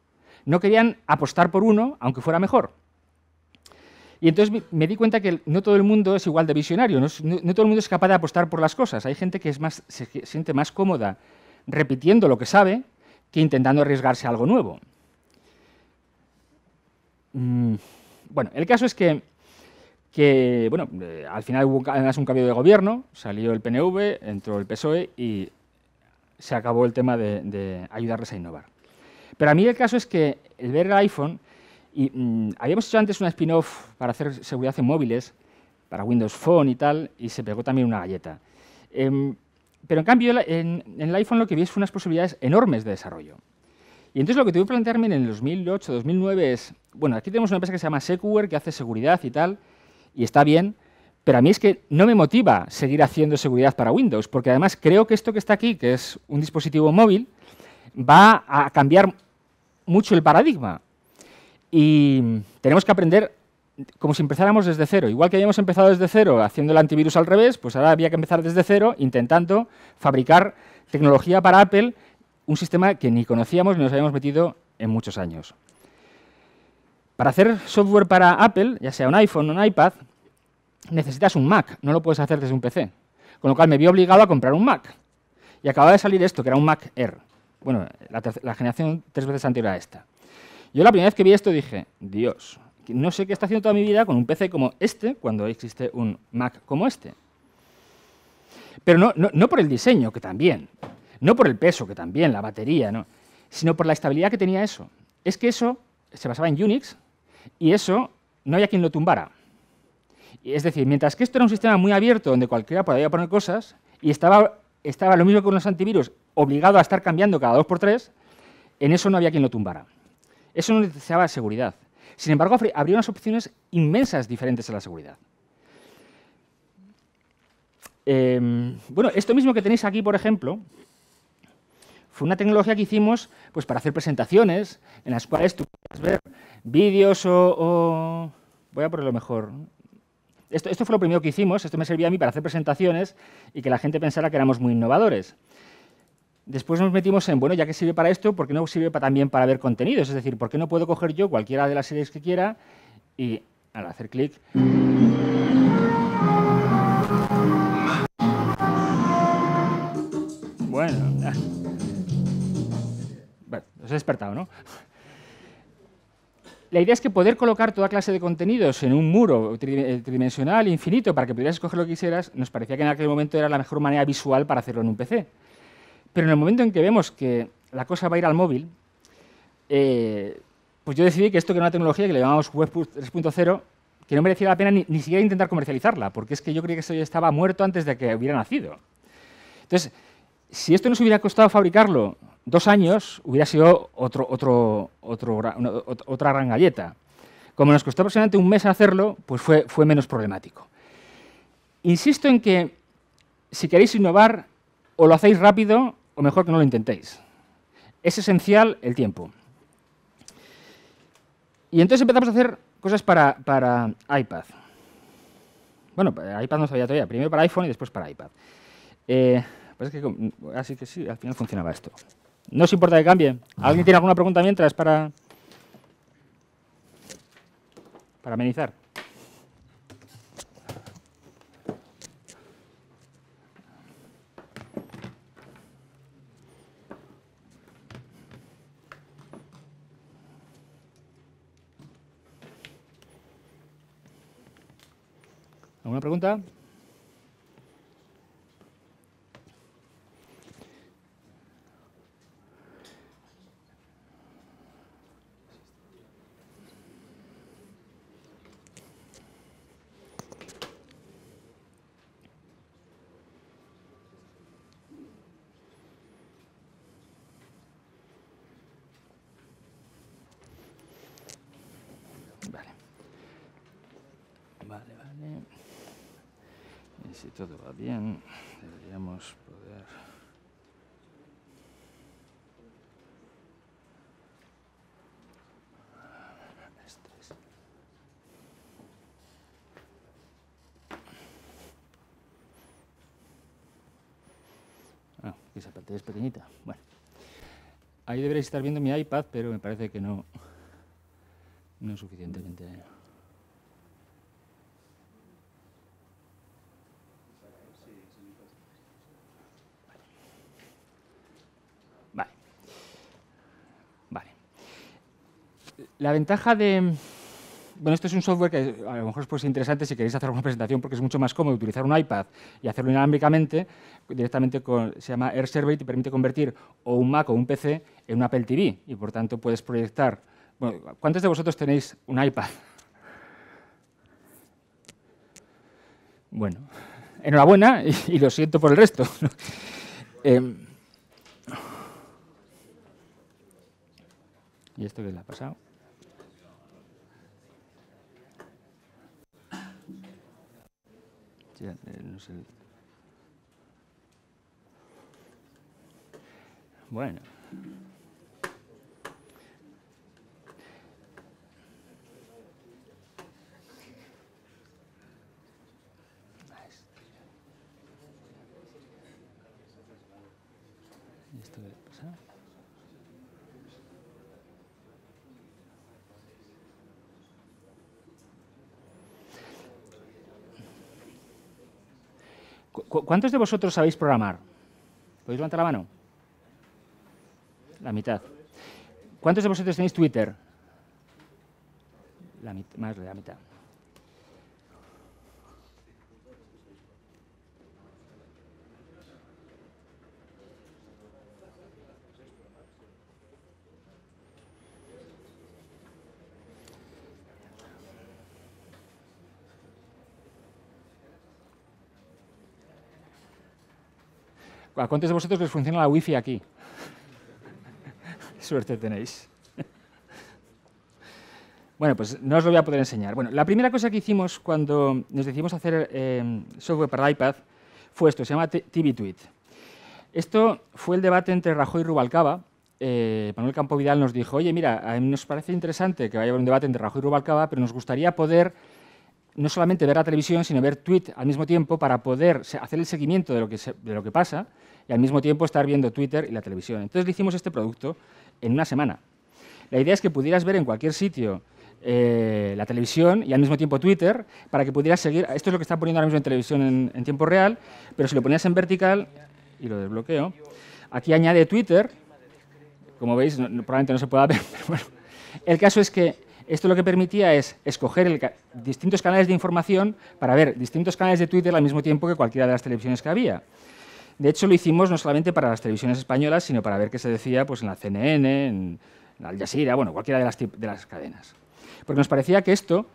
No querían apostar por uno, aunque fuera mejor. Y entonces me di cuenta que no todo el mundo es igual de visionario, no, todo el mundo es capaz de apostar por las cosas. Hay gente que se siente más cómoda repitiendo lo que sabe que intentando arriesgarse a algo nuevo. Mm, bueno, el caso es que que, bueno, eh, al final hubo además un cambio de gobierno, salió el PNV, entró el PSOE y se acabó el tema de, ayudarles a innovar. Pero a mí el caso es que el ver el iPhone, y mm, habíamos hecho antes una spin-off para hacer seguridad en móviles, para Windows Phone y tal, y se pegó también una galleta. Em, pero en cambio, en, el iPhone lo que vi es unas posibilidades enormes de desarrollo. Y entonces lo que tuve que plantearme en el 2008-2009 es, bueno, aquí tenemos una empresa que se llama Secure, que hace seguridad y tal, y está bien, pero a mí es que no me motiva seguir haciendo seguridad para Windows, porque además creo que esto que está aquí, que es un dispositivo móvil, va a cambiar mucho el paradigma. Y tenemos que aprender como si empezáramos desde cero. Igual que habíamos empezado desde cero haciendo el antivirus al revés, pues ahora había que empezar desde cero intentando fabricar tecnología para Apple, un sistema que ni conocíamos ni nos habíamos metido en muchos años. Para hacer software para Apple, ya sea un iPhone o un iPad, necesitas un Mac, no lo puedes hacer desde un PC. Con lo cual me vi obligado a comprar un Mac. Y acababa de salir esto, que era un Mac Air. Bueno, la, generación tres veces anterior a esta. Yo la primera vez que vi esto dije, Dios, no sé qué está haciendo toda mi vida con un PC como este cuando existe un Mac como este. Pero no, no, por el diseño, que también, no por el peso, que también, la batería, no, sino por la estabilidad que tenía eso. Es que eso se basaba en Unix, y eso no había quien lo tumbara. Es decir, mientras que esto era un sistema muy abierto donde cualquiera podía poner cosas y estaba, lo mismo que con los antivirus, obligado a estar cambiando cada dos por tres, en eso no había quien lo tumbara. Eso no necesitaba seguridad. Sin embargo, habría unas opciones inmensas diferentes a la seguridad. Em, bueno, esto mismo que tenéis aquí, por ejemplo, fue una tecnología que hicimos pues, para hacer presentaciones en las cuales tú puedes ver vídeos o, Voy a por lo mejor. Esto, fue lo primero que hicimos, esto me servía a mí para hacer presentaciones y que la gente pensara que éramos muy innovadores. Después nos metimos en, bueno, ya que sirve para esto, ¿por qué no sirve también para ver contenidos? Es decir, ¿por qué no puedo coger yo cualquiera de las series que quiera y al hacer clic... os despertado, ¿no? La idea es que poder colocar toda clase de contenidos en un muro eh, tridimensional infinito para que pudieras escoger lo que quisieras, nos parecía que en aquel momento era la mejor manera visual para hacerlo en un PC. Pero en el momento en que vemos que la cosa va a ir al móvil, eh, pues yo decidí que esto que era una tecnología que le llamamos Web 3.0, que no merecía la pena ni, siquiera intentar comercializarla, porque es que yo creía que esto ya estaba muerto antes de que hubiera nacido. Entonces, si esto nos hubiera costado fabricarlo dos años hubiera sido otro, otro, otro, otra gran galleta. Como nos costó aproximadamente un mes hacerlo, pues fue, fue menos problemático. Insisto en que si queréis innovar, o lo hacéis rápido o mejor que no lo intentéis. Es esencial el tiempo. Y entonces empezamos a hacer cosas para, para iPad. Bueno, iPad no sabía todavía. Primero para iPhone y después para iPad. Eh, pues así que sí, al final funcionaba esto. No se importa que cambie. ¿Alguien tiene alguna pregunta mientras para, para amenizar? ¿Alguna pregunta? bien. Deberíamos poder... Ah, esa parte es pequeñita. Bueno. Ahí deberéis estar viendo mi iPad, pero me parece que no, no es suficientemente... La ventaja de... Bueno, esto es un software que a lo mejor es interesante si queréis hacer una presentación porque es mucho más cómodo utilizar un iPad y hacerlo inalámbricamente. Directamente con, se llama Survey y te permite convertir o un Mac o un PC en un Apple TV y por tanto puedes proyectar... Bueno, ¿Cuántos de vosotros tenéis un iPad? Bueno, enhorabuena y, lo siento por el resto. Em, ¿Y esto qué le ha pasado? no sé. Bueno. ¿Cuántos de vosotros sabéis programar? ¿Podéis levantar la mano? La mitad. ¿Cuántos de vosotros tenéis Twitter? La más de la mitad. ¿A cuántos de vosotros les funciona la wifi aquí? Suerte tenéis. Bueno, pues no os lo voy a poder enseñar. Bueno, la primera cosa que hicimos cuando nos decidimos hacer eh, software para iPad fue esto, se llama TV Tweet. Esto fue el debate entre Rajoy y Rubalcaba. Eh, Manuel Campo Vidal nos dijo, oye, mira, a mí nos parece interesante que vaya a haber un debate entre Rajoy y Rubalcaba, pero nos gustaría poder no solamente ver la televisión, sino ver tweet al mismo tiempo para poder hacer el seguimiento de lo, que de lo que pasa y al mismo tiempo estar viendo Twitter y la televisión. Entonces le hicimos este producto en una semana. La idea es que pudieras ver en cualquier sitio eh, la televisión y al mismo tiempo Twitter para que pudieras seguir. Esto es lo que está poniendo ahora mismo en televisión en, tiempo real, pero si lo ponías en vertical y lo desbloqueo, aquí añade Twitter. Como veis, probablemente no se pueda ver, El caso es que esto lo que permitía es escoger el distintos canales de información para ver distintos canales de Twitter al mismo tiempo que cualquiera de las televisiones que había. De hecho, lo hicimos no solamente para las televisiones españolas, sino para ver qué se decía pues, en la CNN, en la Al Jazeera, bueno, cualquiera de las, de las cadenas. Porque nos parecía que esto,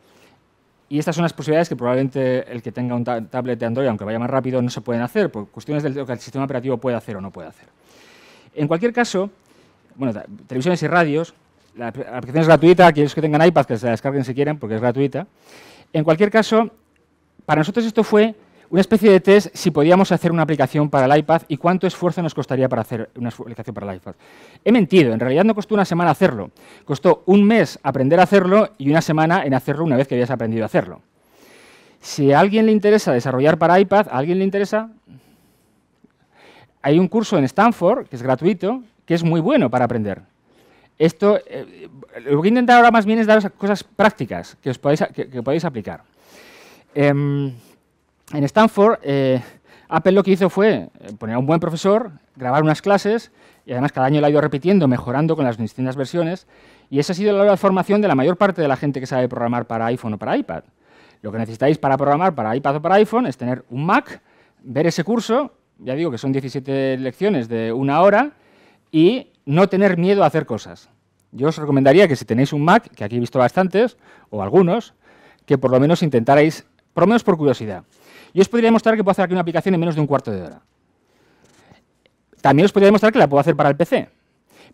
y estas son las posibilidades que probablemente el que tenga un tablet de Android, aunque vaya más rápido, no se pueden hacer, por cuestiones de lo que el sistema operativo puede hacer o no puede hacer. En cualquier caso, bueno, televisiones y radios la aplicación es gratuita, aquellos que tengan iPad que se la descarguen si quieren, porque es gratuita. En cualquier caso, para nosotros esto fue una especie de test si podíamos hacer una aplicación para el iPad y cuánto esfuerzo nos costaría para hacer una aplicación para el iPad. He mentido, en realidad no costó una semana hacerlo, costó un mes aprender a hacerlo y una semana en hacerlo una vez que habías aprendido a hacerlo. Si a alguien le interesa desarrollar para iPad, ¿a alguien le interesa? Hay un curso en Stanford, que es gratuito, que es muy bueno para aprender. Esto, eh, lo que intentar ahora más bien es daros cosas prácticas que, os aplicar. Em, en Stanford, eh, Apple lo que hizo fue eh, poner a un buen profesor, grabar unas clases, y además cada año la ha ido repitiendo, mejorando con las distintas versiones, y esa ha sido la formación de la mayor parte de la gente que sabe programar para iPhone o para iPad. Lo que necesitáis para programar para iPad o para iPhone es tener un Mac, ver ese curso, ya digo que son 17 lecciones de una hora, y no tener miedo a hacer cosas. Yo os recomendaría que si tenéis un Mac, que aquí he visto bastantes, o algunos, que por lo menos intentarais, por lo menos por curiosidad. Yo os podría mostrar que puedo hacer aquí una aplicación en menos de un cuarto de hora. También os podría mostrar que la puedo hacer para el PC.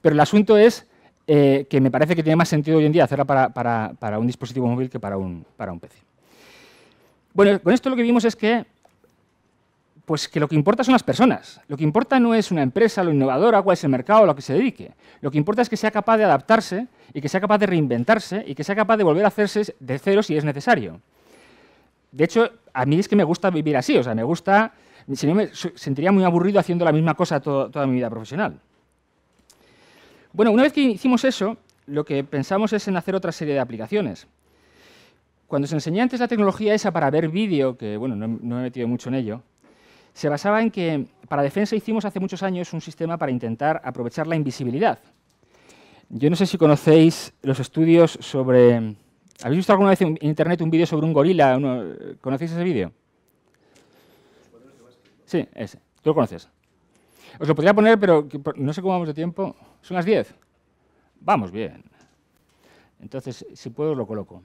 Pero el asunto es eh, que me parece que tiene más sentido hoy en día hacerla para, un dispositivo móvil que para un, para un PC. Bueno, con esto lo que vimos es que pues que lo que importa son las personas. Lo que importa no es una empresa, lo innovadora, cuál es el mercado, lo que se dedique. Lo que importa es que sea capaz de adaptarse y que sea capaz de reinventarse y que sea capaz de volver a hacerse de cero si es necesario. De hecho, a mí es que me gusta vivir así, o sea, me gusta, si no me sentiría muy aburrido haciendo la misma cosa toda mi vida profesional. Bueno, una vez que hicimos eso, lo que pensamos es en hacer otra serie de aplicaciones. Cuando se enseñé antes la tecnología esa para ver vídeo, que bueno, no, me he metido mucho en ello, se basaba en que para defensa hicimos hace muchos años un sistema para intentar aprovechar la invisibilidad. Yo no sé si conocéis los estudios sobre... ¿Habéis visto alguna vez en internet un vídeo sobre un gorila? ¿Conocéis ese vídeo? Sí, ese. Tú lo conoces. Os lo podría poner, pero no sé cómo vamos de tiempo. ¿Son las 10? Vamos bien. Entonces, si puedo, lo coloco.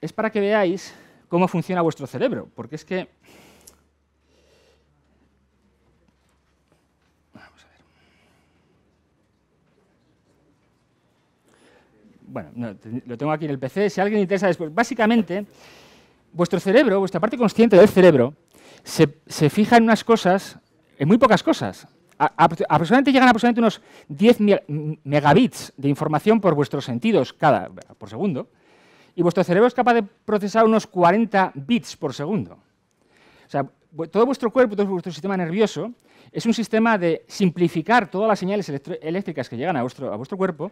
Es para que veáis cómo funciona vuestro cerebro, porque es que... Vamos a ver. Bueno, lo tengo aquí en el PC, si alguien le interesa después. Básicamente, vuestro cerebro, vuestra parte consciente del cerebro, se, se fija en unas cosas, en muy pocas cosas. aproximadamente llegan aproximadamente unos 10 megabits de información por vuestros sentidos cada por segundo y vuestro cerebro es capaz de procesar unos 40 bits por segundo. O sea, todo vuestro cuerpo, todo vuestro sistema nervioso, es un sistema de simplificar todas las señales eléctricas que llegan a vuestro, cuerpo,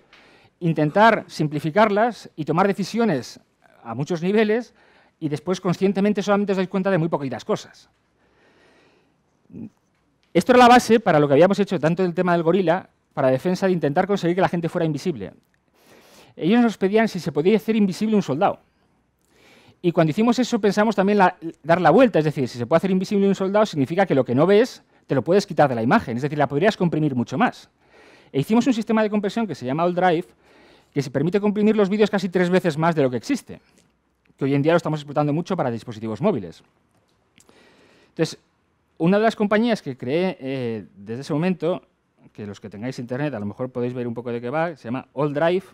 intentar simplificarlas y tomar decisiones a muchos niveles y después conscientemente solamente os dais cuenta de muy poquitas cosas. Esto era la base para lo que habíamos hecho tanto del tema del gorila, para defensa de intentar conseguir que la gente fuera invisible. Ellos nos pedían si se podía hacer invisible un soldado. Y cuando hicimos eso pensamos también dar la vuelta, es decir, si se puede hacer invisible un soldado significa que lo que no ves te lo puedes quitar de la imagen, es decir, la podrías comprimir mucho más. E hicimos un sistema de compresión que se llama All Drive, que se permite comprimir los vídeos casi tres veces más de lo que existe, que hoy en día lo estamos explotando mucho para dispositivos móviles. Entonces, una de las compañías que creé eh, desde ese momento, que los que tengáis internet a lo mejor podéis ver un poco de qué va, se llama All Drive,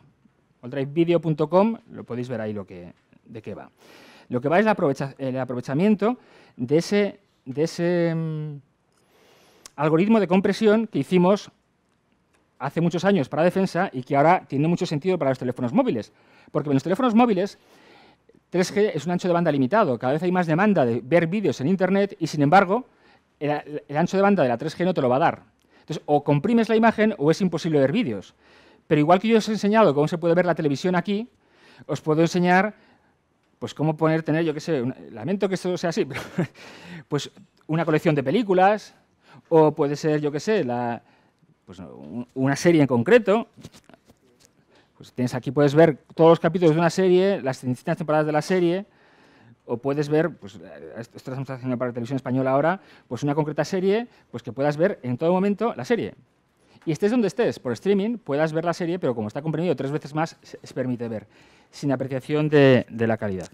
AllDriveVideo.com, lo podéis ver ahí lo que, de qué va. Lo que va es el aprovechamiento de ese, de ese mm, algoritmo de compresión que hicimos hace muchos años para defensa y que ahora tiene mucho sentido para los teléfonos móviles. Porque en los teléfonos móviles 3G es un ancho de banda limitado, cada vez hay más demanda de ver vídeos en Internet y sin embargo el ancho de banda de la 3G no te lo va a dar. Entonces, o comprimes la imagen o es imposible ver vídeos. Pero igual que yo os he enseñado cómo se puede ver la televisión aquí, os puedo enseñar pues cómo poner, tener, yo qué sé, lamento que esto sea así, pues una colección de películas, o puede ser, yo qué sé, la, pues, una serie en concreto. Pues tienes aquí, puedes ver todos los capítulos de una serie, las distintas temporadas de la serie, o puedes ver, pues, esto estamos haciendo para televisión española ahora, pues una concreta serie, pues que puedas ver en todo momento la serie. Y estés donde estés, por streaming, puedas ver la serie, pero como está comprimido tres veces más, se permite ver, sin apreciación de, la calidad.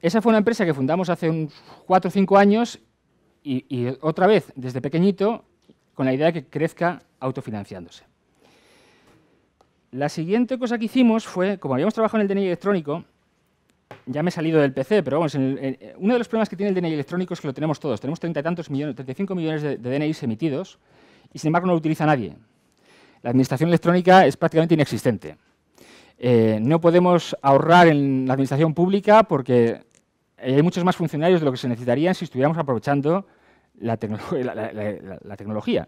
Esa fue una empresa que fundamos hace unos cuatro o cinco años y, y, otra vez, desde pequeñito, con la idea de que crezca autofinanciándose. La siguiente cosa que hicimos fue, como habíamos trabajado en el DNI electrónico, ya me he salido del PC, pero vamos, eh, uno de los problemas que tiene el DNI electrónico es que lo tenemos todos. Tenemos treinta y tantos millones, 35 millones de, DNIs emitidos y sin embargo no lo utiliza nadie. La administración electrónica es prácticamente inexistente. Eh, no podemos ahorrar en la administración pública porque eh, hay muchos más funcionarios de lo que se necesitarían si estuviéramos aprovechando la tecnología.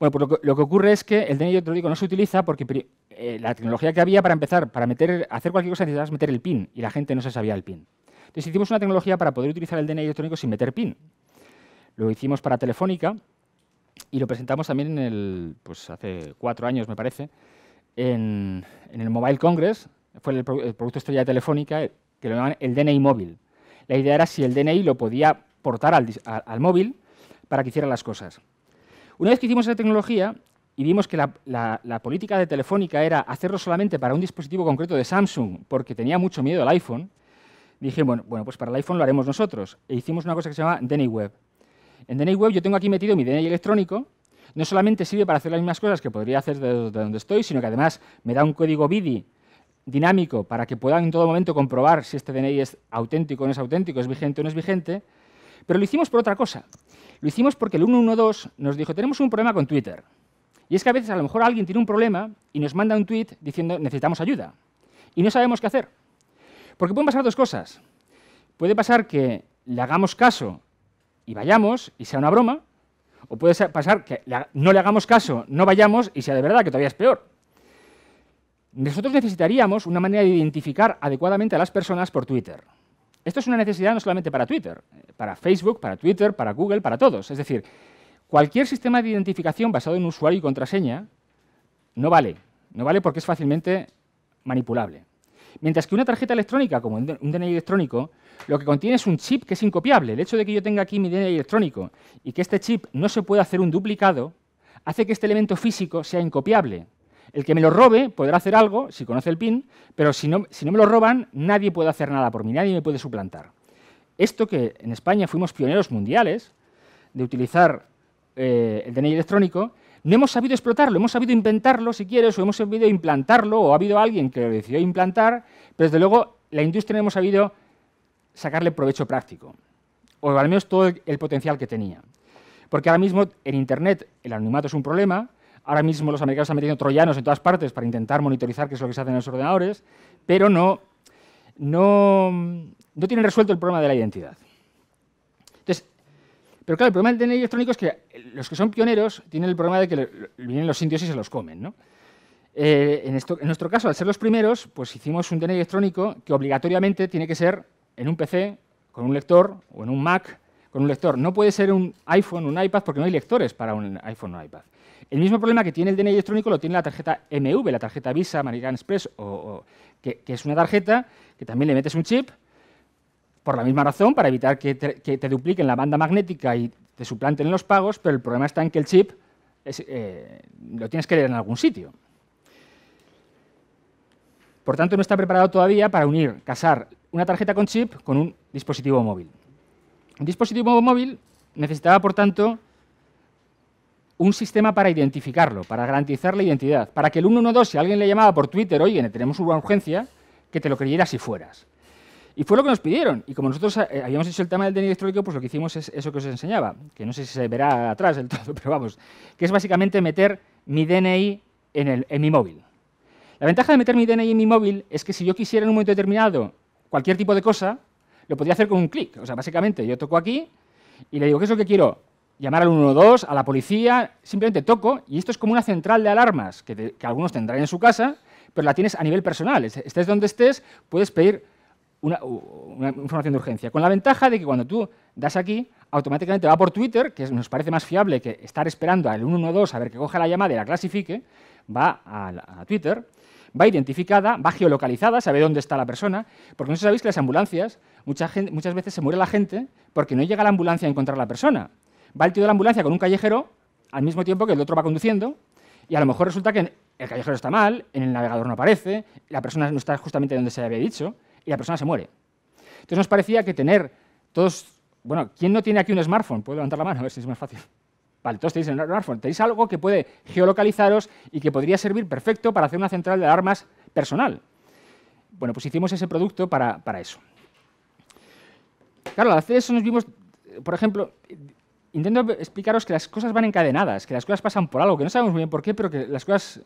Bueno, pues lo que, ocurre es que el DNI electrónico no se utiliza porque eh, la tecnología que había para empezar, para meter, hacer cualquier cosa necesitabas meter el PIN y la gente no se sabía el PIN. Entonces hicimos una tecnología para poder utilizar el DNI electrónico sin meter PIN. Lo hicimos para Telefónica y lo presentamos también en el, pues, hace cuatro años me parece, en, el Mobile Congress, fue el, producto estrella de Telefónica, que lo llamaban el DNI móvil. La idea era si el DNI lo podía portar al móvil para que hiciera las cosas. Una vez que hicimos esa tecnología y vimos que la, política de Telefónica era hacerlo solamente para un dispositivo concreto de Samsung, porque tenía mucho miedo al iPhone, dije, bueno, bueno, pues para el iPhone lo haremos nosotros. E hicimos una cosa que se llama DNA Web. En DNA Web yo tengo aquí metido mi DNI electrónico, no solamente sirve para hacer las mismas cosas que podría hacer desde donde estoy, sino que además me da un código BIDI dinámico para que puedan en todo momento comprobar si este DNI es auténtico o no es auténtico, es vigente o no es vigente, pero lo hicimos por otra cosa. Lo hicimos porque el 112 nos dijo, tenemos un problema con Twitter. Y es que a veces a lo mejor alguien tiene un problema y nos manda un tweet diciendo, necesitamos ayuda. Y no sabemos qué hacer. Porque pueden pasar dos cosas. Puede pasar que le hagamos caso y vayamos y sea una broma, o puede pasar que no le hagamos caso, no vayamos y sea de verdad, que todavía es peor. Nosotros necesitaríamos una manera de identificar adecuadamente a las personas por Twitter. Esto es una necesidad no solamente para Twitter, eh, para Facebook, para Twitter, para Google, para todos. Es decir, cualquier sistema de identificación basado en usuario y contraseña no vale. No vale porque es fácilmente manipulable. Mientras que una tarjeta electrónica, como un DNI electrónico, lo que contiene es un chip que es incopiable. El hecho de que yo tenga aquí mi DNI electrónico y que este chip no se pueda hacer un duplicado, hace que este elemento físico sea incopiable. El que me lo robe podrá hacer algo si conoce el PIN, pero si no, me lo roban, nadie puede hacer nada por mí, nadie me puede suplantar. Esto que en España fuimos pioneros mundiales de utilizar eh, el DNI electrónico, no hemos sabido explotarlo, hemos sabido inventarlo, si quieres, o hemos sabido implantarlo, o ha habido alguien que lo decidió implantar, pero desde luego la industria no hemos sabido sacarle provecho práctico, o al menos todo el, el potencial que tenía. Porque ahora mismo en Internet el anonimato es un problema, Ahora mismo los americanos están metiendo troyanos en todas partes para intentar monitorizar qué es lo que se hace en los ordenadores, pero no, no, no tienen resuelto el problema de la identidad. Entonces, pero claro, el problema del DNI electrónico es que los que son pioneros tienen el problema de que vienen los indios y se los comen, eh, en, en, nuestro caso, al ser los primeros, pues hicimos un DNI electrónico que obligatoriamente tiene que ser en un PC, con un lector, o en un Mac, con un lector. No puede ser un iPhone, o un iPad, porque no hay lectores para un iPhone o un iPad. El mismo problema que tiene el DNI electrónico lo tiene la tarjeta MV, la tarjeta Visa, American Express, o, que, es una tarjeta que también le metes un chip por la misma razón, para evitar que te, dupliquen la banda magnética y te suplanten los pagos, pero el problema está en que el chip eh, lo tienes que leer en algún sitio. Por tanto, no está preparado todavía para unir, casar una tarjeta con chip con un dispositivo móvil. Un dispositivo móvil necesitaba, por tanto, un sistema para identificarlo, para garantizar la identidad, para que el 112, si alguien le llamaba por Twitter, oye, tenemos una urgencia, que te lo creyera si fueras. Y fue lo que nos pidieron. Y como nosotros eh, habíamos hecho el tema del DNI electrónico, pues lo que hicimos es eso que os enseñaba, que no sé si se verá atrás del todo, pero vamos, que es básicamente meter mi DNI en, el, en mi móvil. La ventaja de meter mi DNI en mi móvil es que si yo quisiera en un momento determinado cualquier tipo de cosa, lo podría hacer con un clic. O sea, básicamente yo toco aquí y le digo, ¿qué es lo que quiero? llamar al 112, a la policía, simplemente toco y esto es como una central de alarmas que, algunos tendrán en su casa, pero la tienes a nivel personal. Estés donde estés, puedes pedir una, información de urgencia, con la ventaja de que cuando tú das aquí, automáticamente va por Twitter, que nos parece más fiable que estar esperando al 112 a ver que coja la llamada y la clasifique, va a, Twitter, va identificada, va geolocalizada, sabe dónde está la persona, porque no sabéis que las ambulancias, mucha gente, muchas veces se muere la gente porque no llega la ambulancia a encontrar a la persona va el tío de la ambulancia con un callejero al mismo tiempo que el otro va conduciendo y a lo mejor resulta que el callejero está mal, en el navegador no aparece, la persona no está justamente donde se había dicho y la persona se muere. Entonces nos parecía que tener todos, bueno, ¿quién no tiene aquí un smartphone? Puedo levantar la mano a ver si es más fácil. Vale, todos tenéis un smartphone, tenéis algo que puede geolocalizaros y que podría servir perfecto para hacer una central de alarmas personal. Bueno, pues hicimos ese producto para, para eso. Claro, al hacer eso nos vimos, por ejemplo, intento explicaros que las cosas van encadenadas, que las cosas pasan por algo, que no sabemos muy bien por qué, pero que las cosas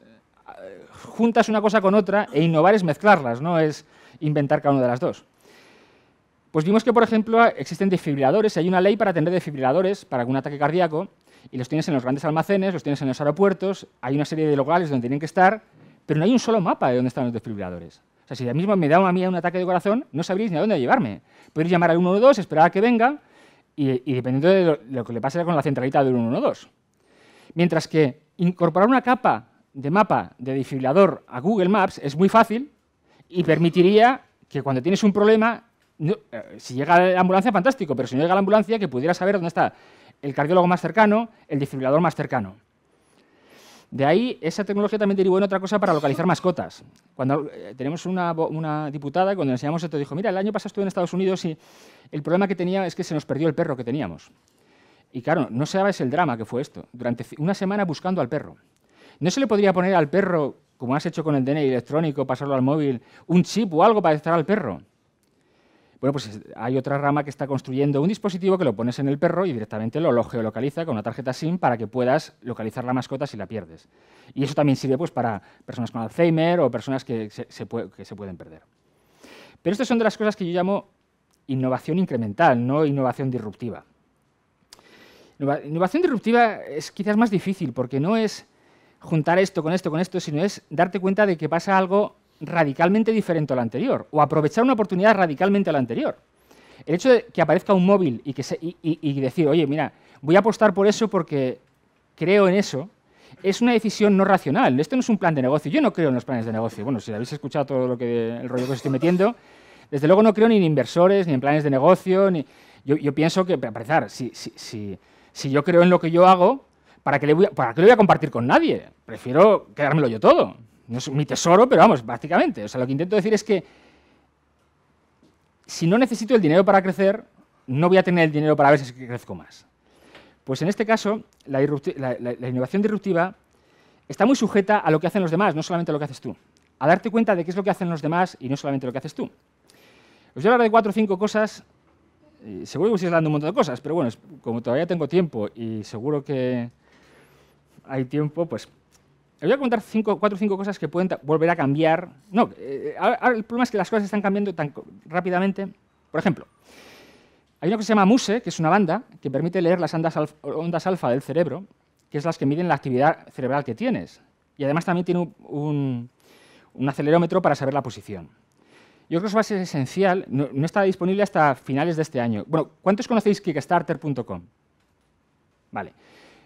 eh, juntas una cosa con otra e innovar es mezclarlas, no es inventar cada una de las dos. Pues vimos que, por ejemplo, existen desfibriladores, hay una ley para tener desfibriladores para algún ataque cardíaco, y los tienes en los grandes almacenes, los tienes en los aeropuertos, hay una serie de locales donde tienen que estar, pero no hay un solo mapa de dónde están los desfibriladores. O sea, si ahora mismo me da a mí un ataque de corazón, no sabréis ni a dónde llevarme. Podéis llamar al 112, esperar a que venga, y, dependiendo de lo, que le pase con la centralita del 112. Mientras que incorporar una capa de mapa de desfibrilador a Google Maps es muy fácil y permitiría que cuando tienes un problema, eh, si llega la ambulancia, fantástico, pero si no llega la ambulancia, que pudiera saber dónde está el cardiólogo más cercano, el desfibrilador más cercano. De ahí, esa tecnología también derivó en otra cosa para localizar mascotas. Cuando eh, tenemos una, diputada, cuando le enseñamos esto, dijo, mira, el año pasado estuve en Estados Unidos y el problema que tenía es que se nos perdió el perro que teníamos. Y claro, no sabes el drama que fue esto. Durante una semana buscando al perro. ¿No se le podría poner al perro, como has hecho con el DNI electrónico, pasarlo al móvil, un chip o algo para detectar al perro? Bueno, pues hay otra rama que está construyendo un dispositivo que lo pones en el perro y directamente lo, geolocaliza con una tarjeta SIM para que puedas localizar la mascota si la pierdes. Y eso también sirve pues, para personas con Alzheimer o personas que se, que se pueden perder. Pero estas son de las cosas que yo llamo innovación incremental, no innovación disruptiva. Innovación disruptiva es quizás más difícil porque no es juntar esto con esto con esto, sino es darte cuenta de que pasa algo radicalmente diferente al anterior, o aprovechar una oportunidad radicalmente al anterior. El hecho de que aparezca un móvil y, que se, y, decir, oye, mira, voy a apostar por eso porque creo en eso, es una decisión no racional. Esto no es un plan de negocio. Yo no creo en los planes de negocio. Bueno, si habéis escuchado todo lo que, el rollo que os estoy metiendo, desde luego no creo ni en inversores, ni en planes de negocio, ni... Yo, pienso que, para empezar, si, si, si, si, yo creo en lo que yo hago, ¿para que le ¿para qué lo voy a compartir con nadie? Prefiero quedármelo yo todo no es mi tesoro, pero vamos, básicamente O sea, lo que intento decir es que si no necesito el dinero para crecer, no voy a tener el dinero para ver si crezco más. Pues en este caso, la, innovación disruptiva está muy sujeta a lo que hacen los demás, no solamente a lo que haces tú. A darte cuenta de qué es lo que hacen los demás y no solamente lo que haces tú. Os voy a hablar de cuatro o cinco cosas. Y seguro que os hablando dando un montón de cosas, pero bueno, como todavía tengo tiempo y seguro que hay tiempo, pues le voy a contar cuatro o cinco cosas que pueden volver a cambiar. No, ahora eh, el problema es que las cosas están cambiando tan rápidamente. Por ejemplo, hay una que se llama MUSE, que es una banda que permite leer las ondas, alfa, del cerebro, que es las que miden la actividad cerebral que tienes. Y además también tiene un, acelerómetro para saber la posición. Yo creo que eso va a ser esencial. No, está disponible hasta finales de este año. Bueno, ¿cuántos conocéis Kickstarter.com? Vale.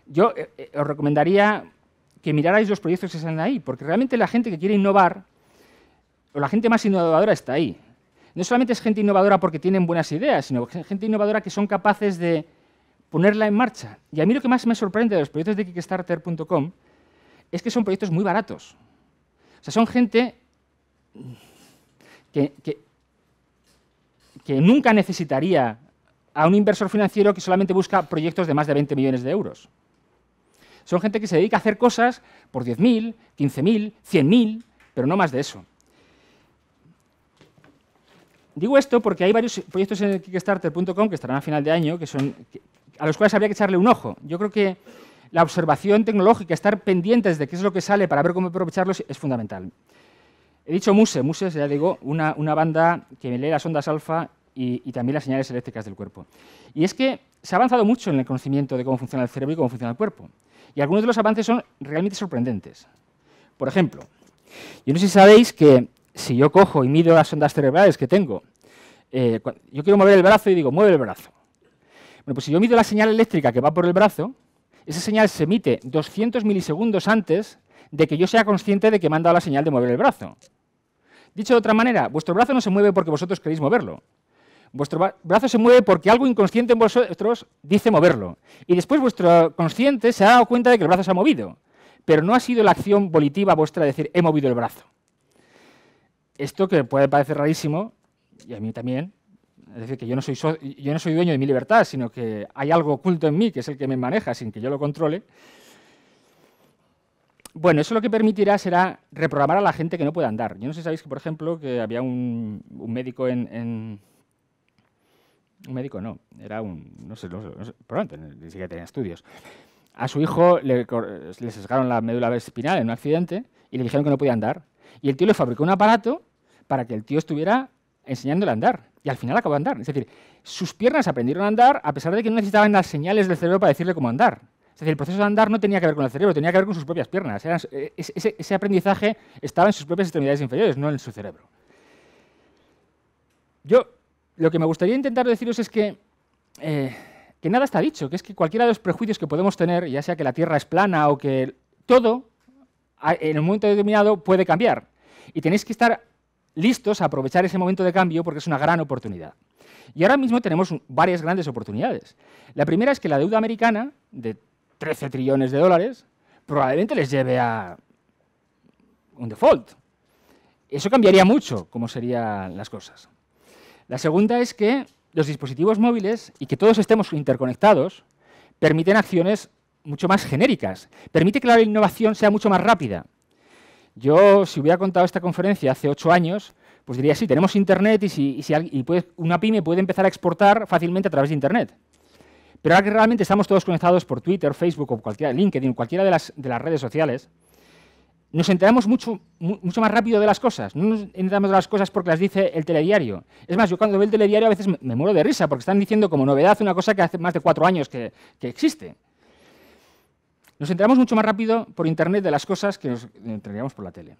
Yo eh, eh, os recomendaría que mirarais los proyectos que están ahí, porque realmente la gente que quiere innovar, o la gente más innovadora está ahí. No solamente es gente innovadora porque tienen buenas ideas, sino gente innovadora que son capaces de ponerla en marcha. Y a mí lo que más me sorprende de los proyectos de Kickstarter.com es que son proyectos muy baratos. O sea, son gente que, que nunca necesitaría a un inversor financiero que solamente busca proyectos de más de 20 millones de euros. Son gente que se dedica a hacer cosas por 10.000, 15.000, 100.000, pero no más de eso. Digo esto porque hay varios proyectos en Kickstarter.com que estarán a final de año, que son, a los cuales habría que echarle un ojo. Yo creo que la observación tecnológica, estar pendientes de qué es lo que sale para ver cómo aprovecharlos es fundamental. He dicho Muse, Muse ya digo, una, banda que lee las ondas alfa y, también las señales eléctricas del cuerpo. Y es que se ha avanzado mucho en el conocimiento de cómo funciona el cerebro y cómo funciona el cuerpo. Y algunos de los avances son realmente sorprendentes. Por ejemplo, yo no sé si sabéis que si yo cojo y mido las ondas cerebrales que tengo, eh, yo quiero mover el brazo y digo, mueve el brazo. Bueno, pues si yo mido la señal eléctrica que va por el brazo, esa señal se emite 200 milisegundos antes de que yo sea consciente de que me han dado la señal de mover el brazo. Dicho de otra manera, vuestro brazo no se mueve porque vosotros queréis moverlo. Vuestro brazo se mueve porque algo inconsciente en vosotros dice moverlo. Y después vuestro consciente se ha dado cuenta de que el brazo se ha movido. Pero no ha sido la acción volitiva vuestra de decir, he movido el brazo. Esto que puede parecer rarísimo, y a mí también, es decir, que yo no, soy yo no soy dueño de mi libertad, sino que hay algo oculto en mí que es el que me maneja sin que yo lo controle. Bueno, eso lo que permitirá será reprogramar a la gente que no puede andar. Yo no sé si sabéis que, por ejemplo, que había un, médico en un médico no, era un, no sé, no sé, ni siquiera tenía estudios. A su hijo le, sesgaron la médula espinal en un accidente y le dijeron que no podía andar. Y el tío le fabricó un aparato para que el tío estuviera enseñándole a andar. Y al final acabó de andar. Es decir, sus piernas aprendieron a andar a pesar de que no necesitaban las señales del cerebro para decirle cómo andar. Es decir, el proceso de andar no tenía que ver con el cerebro, tenía que ver con sus propias piernas. ese, ese, aprendizaje estaba en sus propias extremidades inferiores, no en su cerebro. Yo lo que me gustaría intentar deciros es que, eh, que nada está dicho, que es que cualquiera de los prejuicios que podemos tener, ya sea que la Tierra es plana o que todo, en un momento determinado puede cambiar. Y tenéis que estar listos a aprovechar ese momento de cambio porque es una gran oportunidad. Y ahora mismo tenemos varias grandes oportunidades. La primera es que la deuda americana, de 13 trillones de dólares, probablemente les lleve a un default. Eso cambiaría mucho cómo serían las cosas. La segunda es que los dispositivos móviles y que todos estemos interconectados permiten acciones mucho más genéricas, permite que la innovación sea mucho más rápida. Yo, si hubiera contado esta conferencia hace ocho años, pues diría, sí, tenemos Internet y, una pyme puede empezar a exportar fácilmente a través de Internet. Pero ahora que realmente estamos todos conectados por Twitter, Facebook o cualquiera, LinkedIn, cualquiera de las redes sociales, nos enteramos mucho, mucho más rápido de las cosas. No nos enteramos de las cosas porque las dice el telediario. Es más, yo cuando veo el telediario a veces me, muero de risa porque están diciendo como novedad una cosa que hace más de cuatro años que, existe. Nos enteramos mucho más rápido por Internet de las cosas que nos enteramos eh, por la tele.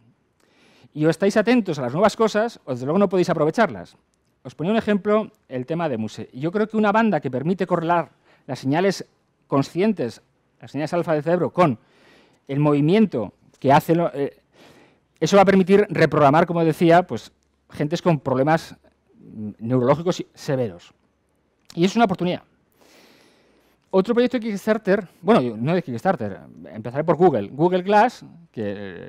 Y o estáis atentos a las nuevas cosas o desde luego no podéis aprovecharlas. Os ponía un ejemplo, el tema de Muse. Yo creo que una banda que permite correlar las señales conscientes, las señales alfa del cerebro, con el movimiento que eh, eso va a permitir reprogramar, como decía, pues gentes con problemas neurológicos severos. Y es una oportunidad. Otro proyecto de Kickstarter, bueno, no de Kickstarter, empezaré por Google. Google Glass, que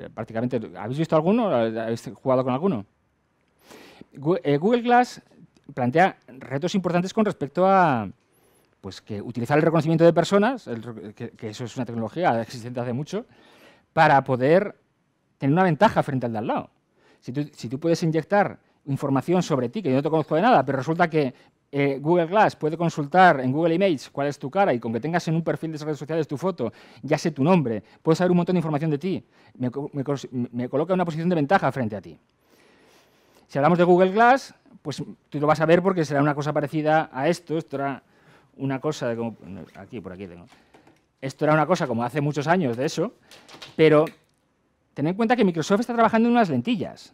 eh, prácticamente, ¿habéis visto alguno? ¿Habéis jugado con alguno? Eh, Google Glass plantea retos importantes con respecto a pues, que utilizar el reconocimiento de personas, que, eso es una tecnología existente hace mucho, para poder tener una ventaja frente al de al lado. Si tú, puedes inyectar información sobre ti, que yo no te conozco de nada, pero resulta que eh, Google Glass puede consultar en Google Images cuál es tu cara y con que tengas en un perfil de redes sociales tu foto, ya sé tu nombre, puedes saber un montón de información de ti, me, coloca en una posición de ventaja frente a ti. Si hablamos de Google Glass, pues tú lo vas a ver porque será una cosa parecida a esto, esto era una cosa de como, aquí, por aquí tengo, esto era una cosa como hace muchos años de eso, pero tened en cuenta que Microsoft está trabajando en unas lentillas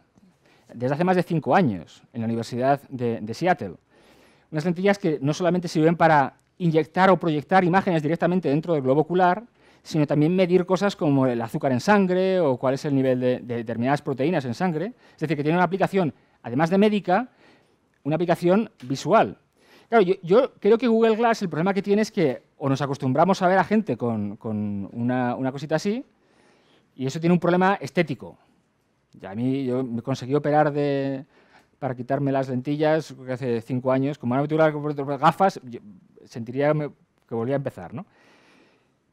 desde hace más de cinco años en la Universidad de, Seattle. Unas lentillas que no solamente sirven para inyectar o proyectar imágenes directamente dentro del globo ocular, sino también medir cosas como el azúcar en sangre o cuál es el nivel de, determinadas proteínas en sangre. Es decir, que tiene una aplicación, además de médica, una aplicación visual. Claro, yo, yo, creo que Google Glass el problema que tiene es que o nos acostumbramos a ver a gente con, una, cosita así, y eso tiene un problema estético. Ya a mí yo me conseguí operar para quitarme las lentillas hace cinco años, como una me las gafas, sentiría que volvía a empezar. ¿no?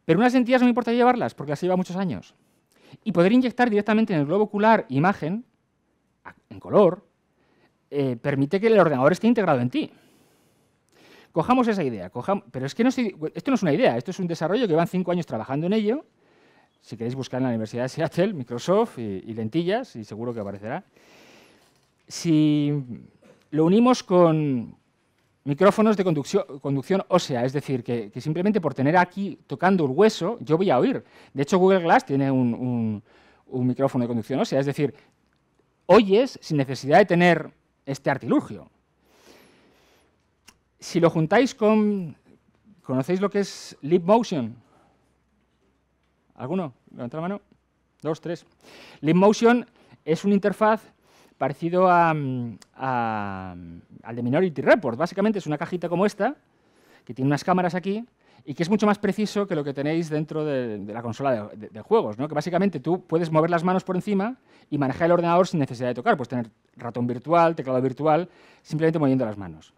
Pero unas lentillas no me importa llevarlas, porque las lleva muchos años. Y poder inyectar directamente en el globo ocular imagen, en color, eh, permite que el ordenador esté integrado en ti. Cojamos esa idea, pero es que esto no es una idea, esto es un desarrollo que van cinco años trabajando en ello. Si queréis buscar en la Universidad de Seattle, Microsoft y, lentillas, y seguro que aparecerá. Si lo unimos con micrófonos de conducción, ósea, es decir, que, simplemente por tener aquí tocando el hueso, yo voy a oír. De hecho, Google Glass tiene un, un micrófono de conducción ósea, es decir, oyes sin necesidad de tener este artilugio. Si lo juntáis con... ¿Conocéis lo que es Motion, ¿Alguno? ¿Levanta la mano? Dos, tres. Motion es una interfaz parecido a, a, al de Minority Report. Básicamente es una cajita como esta, que tiene unas cámaras aquí, y que es mucho más preciso que lo que tenéis dentro de, la consola de, juegos, ¿no? que básicamente tú puedes mover las manos por encima y manejar el ordenador sin necesidad de tocar, puedes tener ratón virtual, teclado virtual, simplemente moviendo las manos.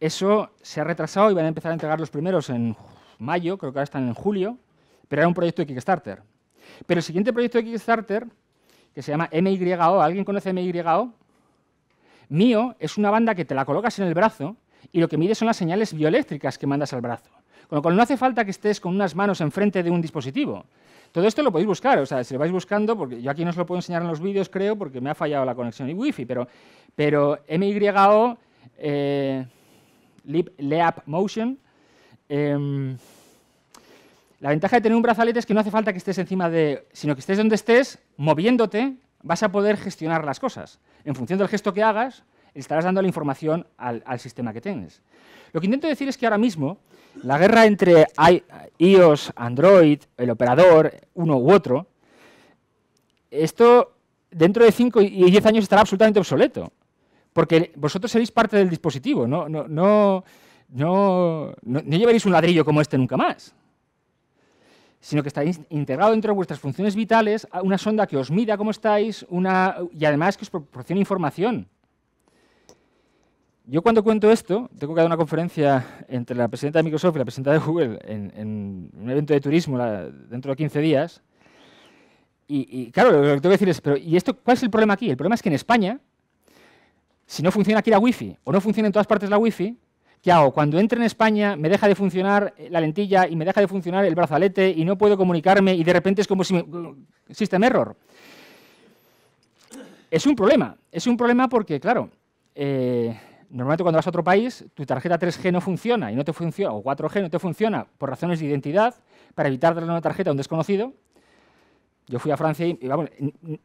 Eso se ha retrasado y van a empezar a entregar los primeros en mayo, creo que ahora están en julio, pero era un proyecto de Kickstarter. Pero el siguiente proyecto de Kickstarter, que se llama MYO, ¿alguien conoce MYO? Mío es una banda que te la colocas en el brazo y lo que mide son las señales bioeléctricas que mandas al brazo. Con lo cual no hace falta que estés con unas manos enfrente de un dispositivo. Todo esto lo podéis buscar, o sea, si lo vais buscando, porque yo aquí no os lo puedo enseñar en los vídeos, creo, porque me ha fallado la conexión y wifi, pero, pero MYO... Eh, Leap, Motion. Em, la ventaja de tener un brazalete es que no hace falta que estés encima de, sino que estés donde estés, moviéndote, vas a poder gestionar las cosas. En función del gesto que hagas, estarás dando la información al, sistema que tienes. Lo que intento decir es que ahora mismo la guerra entre iOS, Android, el operador, uno u otro, esto dentro de 5 y 10 años estará absolutamente obsoleto porque vosotros seréis parte del dispositivo, no, no, no, no, no llevaréis un ladrillo como este nunca más, sino que estáis integrado dentro de vuestras funciones vitales una sonda que os mida cómo estáis una, y además que os proporciona información. Yo cuando cuento esto, tengo que dar una conferencia entre la presidenta de Microsoft y la presidenta de Google en, un evento de turismo dentro de 15 días, y, y, claro, lo que tengo que decir es, pero ¿y esto cuál es el problema aquí? El problema es que en España si no funciona aquí la wifi o no funciona en todas partes la wifi, ¿qué hago? Cuando entre en España me deja de funcionar la lentilla y me deja de funcionar el brazalete y no puedo comunicarme y de repente es como si me... System error. Es un problema, es un problema porque, claro, eh, normalmente cuando vas a otro país, tu tarjeta 3G no funciona y no te funciona, o 4G no te funciona por razones de identidad, para evitar darle una tarjeta a un desconocido. Yo fui a Francia y, vamos,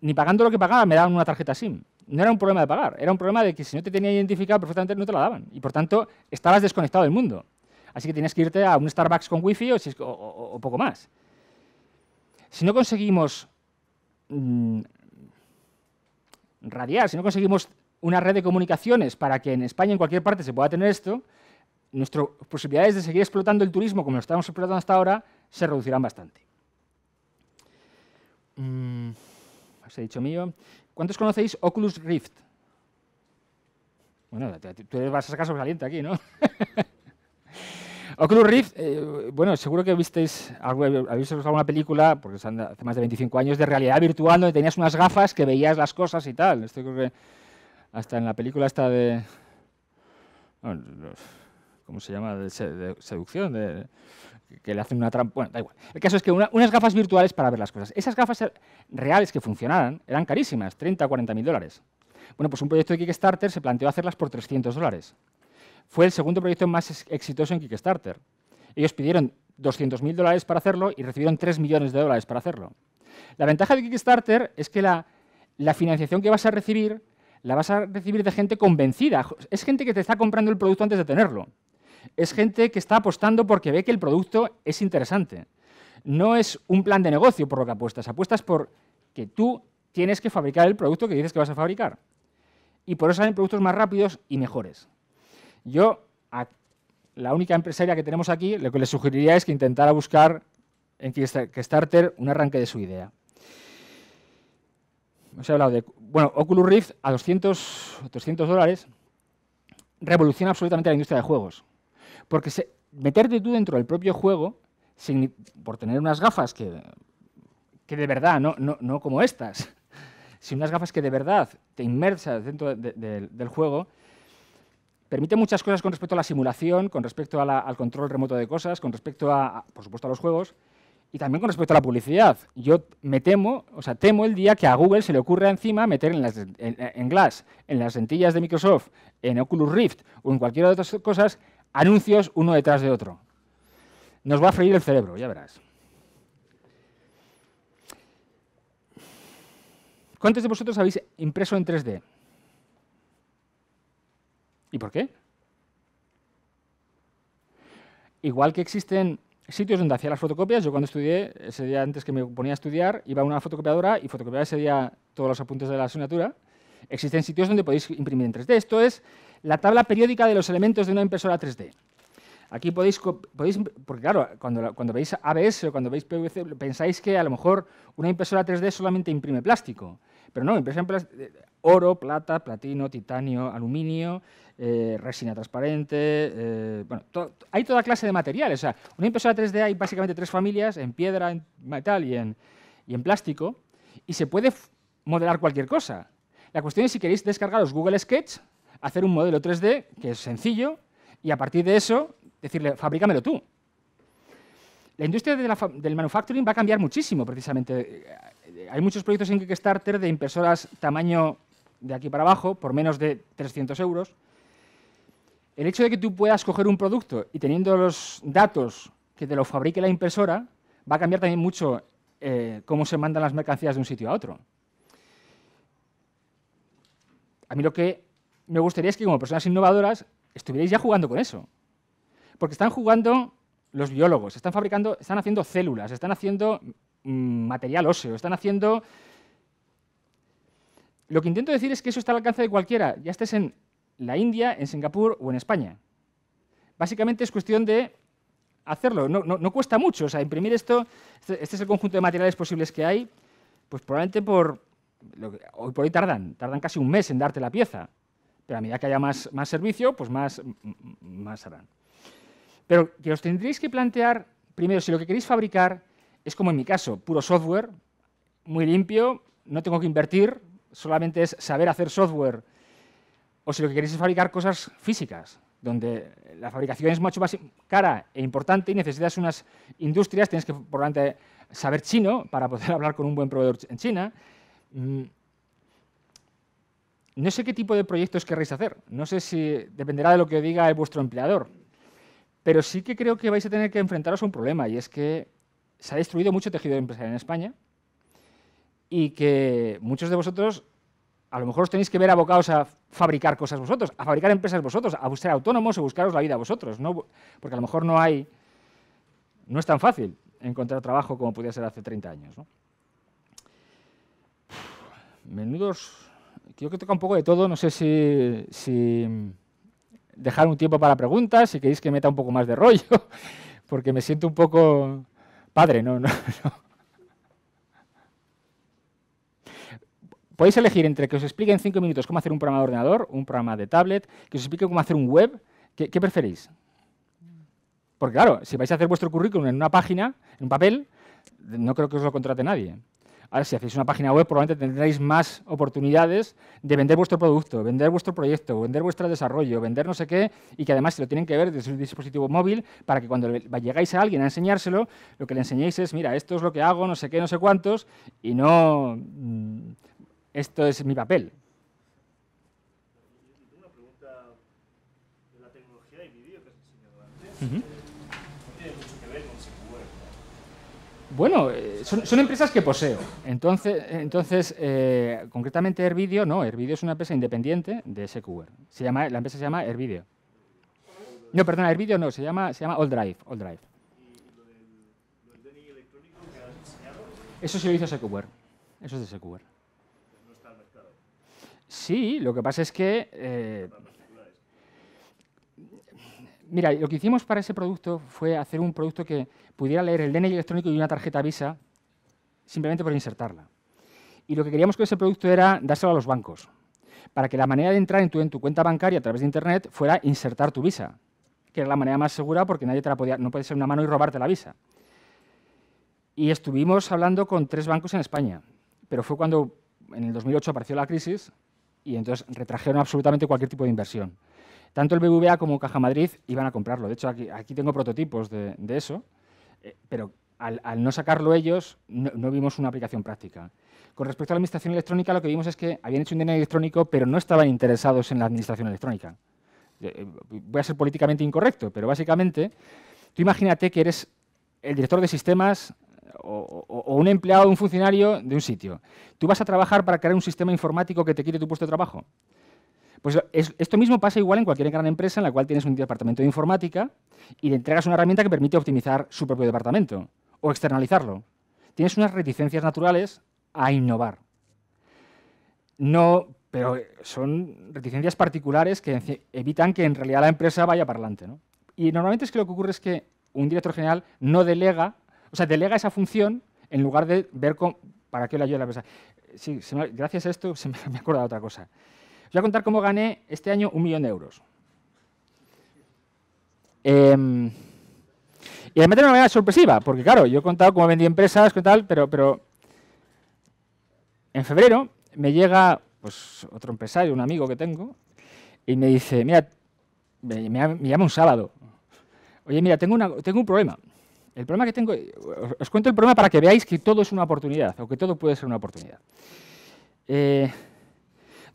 ni pagando lo que pagaba me daban una tarjeta SIM no era un problema de pagar, era un problema de que si no te tenía identificado perfectamente no te la daban. Y por tanto, estabas desconectado del mundo. Así que tienes que irte a un Starbucks con wifi o, o, poco más. Si no conseguimos mm, radiar, si no conseguimos una red de comunicaciones para que en España, en cualquier parte, se pueda tener esto, nuestras posibilidades de seguir explotando el turismo como lo estamos explotando hasta ahora se reducirán bastante. Mm, os he dicho mío. ¿Cuántos conocéis Oculus Rift? Bueno, tú vas a sacar sobresaliente aquí, ¿no? Oculus Rift, eh, bueno, seguro que visteis habéis visto alguna película, porque hace más de 25 años, de realidad virtual, donde tenías unas gafas que veías las cosas y tal. Esto creo que hasta en la película está de... ¿Cómo se llama? De, seducción. De, que le hacen una trampa. Bueno, da igual. El caso es que unas gafas virtuales para ver las cosas. Esas gafas er, reales que funcionaran eran carísimas, 30 o 40 mil dólares. Bueno, pues un proyecto de Kickstarter se planteó hacerlas por 300 dólares. Fue el segundo proyecto más exitoso en Kickstarter. Ellos pidieron 200 mil dólares para hacerlo y recibieron 3 millones de dólares para hacerlo. La ventaja de Kickstarter es que la financiación que vas a recibir la vas a recibir de gente convencida. Es gente que te está comprando el producto antes de tenerlo. Es gente que está apostando porque ve que el producto es interesante. No es un plan de negocio por lo que apuestas, apuestas por que tú tienes que fabricar el producto que dices que vas a fabricar. Y por eso salen productos más rápidos y mejores. Yo, a la única empresaria que tenemos aquí, lo que le sugeriría es que intentara buscar en Kickstarter un arranque de su idea. Os he hablado de, bueno, Oculus Rift a 200, dólares revoluciona absolutamente la industria de juegos. Porque meterte tú dentro del propio juego, por tener unas gafas que, de verdad, no, no, como estas, sino unas gafas que de verdad te inmersas dentro del juego, permite muchas cosas con respecto a la simulación, con respecto al control remoto de cosas, con respecto a, por supuesto, a los juegos y también con respecto a la publicidad. Yo me temo, o sea, temo el día que a Google se le ocurra encima meter en, las, en, en Glass, en las lentillas de Microsoft, en Oculus Rift o en cualquiera de otras cosas anuncios uno detrás de otro. Nos va a freír el cerebro, ya verás. ¿Cuántos de vosotros habéis impreso en 3D? ¿Y por qué? Igual que existen sitios donde hacía las fotocopias, yo cuando estudié, ese día antes que me ponía a estudiar, iba a una fotocopiadora y fotocopiaba ese día todos los apuntes de la asignatura Existen sitios donde podéis imprimir en 3D. Esto es la tabla periódica de los elementos de una impresora 3D. Aquí podéis, podéis porque claro, cuando, veis ABS o cuando veis PVC, pensáis que a lo mejor una impresora 3D solamente imprime plástico. Pero no, Imprime en eh, oro, plata, platino, titanio, aluminio, eh, resina transparente, eh, bueno, hay toda clase de materiales. O una impresora 3D hay básicamente tres familias, en piedra, en metal y en plástico, y se puede modelar cualquier cosa. La cuestión es si queréis descargaros Google Sketch, hacer un modelo 3D, que es sencillo, y a partir de eso decirle, fabrícamelo tú. La industria del manufacturing va a cambiar muchísimo, precisamente. Eh, hay muchos proyectos en Kickstarter de impresoras tamaño de aquí para abajo, por menos de 300 euros. El hecho de que tú puedas coger un producto y teniendo los datos que te lo fabrique la impresora, va a cambiar también mucho eh, cómo se mandan las mercancías de un sitio a otro a mí lo que me gustaría es que como personas innovadoras estuvierais ya jugando con eso. Porque están jugando los biólogos, están fabricando, están haciendo células, están haciendo mm, material óseo, están haciendo... Lo que intento decir es que eso está al alcance de cualquiera, ya estés en la India, en Singapur o en España. Básicamente es cuestión de hacerlo, no, cuesta mucho, o sea, imprimir esto, este, este es el conjunto de materiales posibles que hay, pues probablemente por hoy por hoy tardan, tardan casi un mes en darte la pieza, pero a medida que haya más, servicio, pues más, más harán. Pero que os tendréis que plantear, primero, si lo que queréis fabricar es como en mi caso, puro software, muy limpio, no tengo que invertir, solamente es saber hacer software, o si lo que queréis es fabricar cosas físicas, donde la fabricación es mucho más cara e importante y necesitas unas industrias, tienes que, por lo tanto, saber chino para poder hablar con un buen proveedor en China, Mm, no sé qué tipo de proyectos querréis hacer. No sé si dependerá de lo que diga vuestro empleador. Pero sí que creo que vais a tener que enfrentaros a un problema y es que se ha destruido mucho tejido empresarial en España y que muchos de vosotros a lo mejor os tenéis que ver abocados a fabricar cosas vosotros, a fabricar empresas vosotros, a buscar autónomos o buscaros la vida vosotros, ¿no? porque a lo mejor no hay, no es tan fácil encontrar trabajo como podía ser hace 30 años. ¿no? menudos. Quiero que toca un poco de todo. No sé si, dejar un tiempo para preguntas, si queréis que meta un poco más de rollo, porque me siento un poco padre, no, no, Podéis elegir entre que os explique en cinco minutos cómo hacer un programa de ordenador, un programa de tablet, que os explique cómo hacer un web. ¿Qué, qué preferís? Porque claro, si vais a hacer vuestro currículum en una página, en un papel, no creo que os lo contrate nadie. Ahora, si hacéis una página web, probablemente tendréis más oportunidades de vender vuestro producto, vender vuestro proyecto, vender vuestro desarrollo, vender no sé qué, y que además se lo tienen que ver desde un dispositivo móvil para que cuando llegáis a alguien a enseñárselo, lo que le enseñéis es, mira, esto es lo que hago, no sé qué, no sé cuántos, y no, mm, esto es mi papel. Una pregunta de la tecnología vídeo que Bueno, eh, son, empresas que poseo. Entonces, entonces eh, concretamente Hervidio, no, Hervidio es una empresa independiente de SQR. Se llama, la empresa se llama Hervidio. No, perdona, Hervidio no, se llama, se llama All Drive. All Drive. Eso sí lo hizo SQR. Eso es de mercado? Sí, lo que pasa es que... Eh, mira, lo que hicimos para ese producto fue hacer un producto que pudiera leer el DNI electrónico y una tarjeta Visa simplemente por insertarla. Y lo que queríamos con ese producto era dárselo a los bancos, para que la manera de entrar en tu, cuenta bancaria a través de Internet fuera insertar tu Visa, que era la manera más segura porque nadie te la podía, no puede ser una mano y robarte la Visa. Y estuvimos hablando con tres bancos en España, pero fue cuando en el 2008 apareció la crisis y entonces retrajeron absolutamente cualquier tipo de inversión tanto el BBVA como Caja Madrid iban a comprarlo. De hecho, aquí, tengo prototipos de, eso, eh, pero al, no sacarlo ellos no, vimos una aplicación práctica. Con respecto a la administración electrónica, lo que vimos es que habían hecho un dinero electrónico, pero no estaban interesados en la administración electrónica. Eh, eh, voy a ser políticamente incorrecto, pero básicamente, tú imagínate que eres el director de sistemas o, un empleado, un funcionario de un sitio. Tú vas a trabajar para crear un sistema informático que te quite tu puesto de trabajo. Pues esto mismo pasa igual en cualquier gran empresa en la cual tienes un departamento de informática y le entregas una herramienta que permite optimizar su propio departamento o externalizarlo. Tienes unas reticencias naturales a innovar. No, pero son reticencias particulares que evitan que en realidad la empresa vaya para adelante. Y normalmente es que lo que ocurre es que un director general no delega, o sea, delega esa función en lugar de ver para qué le ayuda a la empresa. Sí, gracias a esto se me, me acuerda de otra cosa. Os voy a contar cómo gané este año un millón de euros. Em, y además de una manera sorpresiva, porque claro, yo he contado cómo vendí empresas, qué tal, pero, en febrero me llega pues, otro empresario, un amigo que tengo, y me dice, mira, me, llama un sábado. Oye, mira, tengo, un problema. El problema que tengo, os, os, cuento el problema para que veáis que todo es una oportunidad, o que todo puede ser una oportunidad. Eh,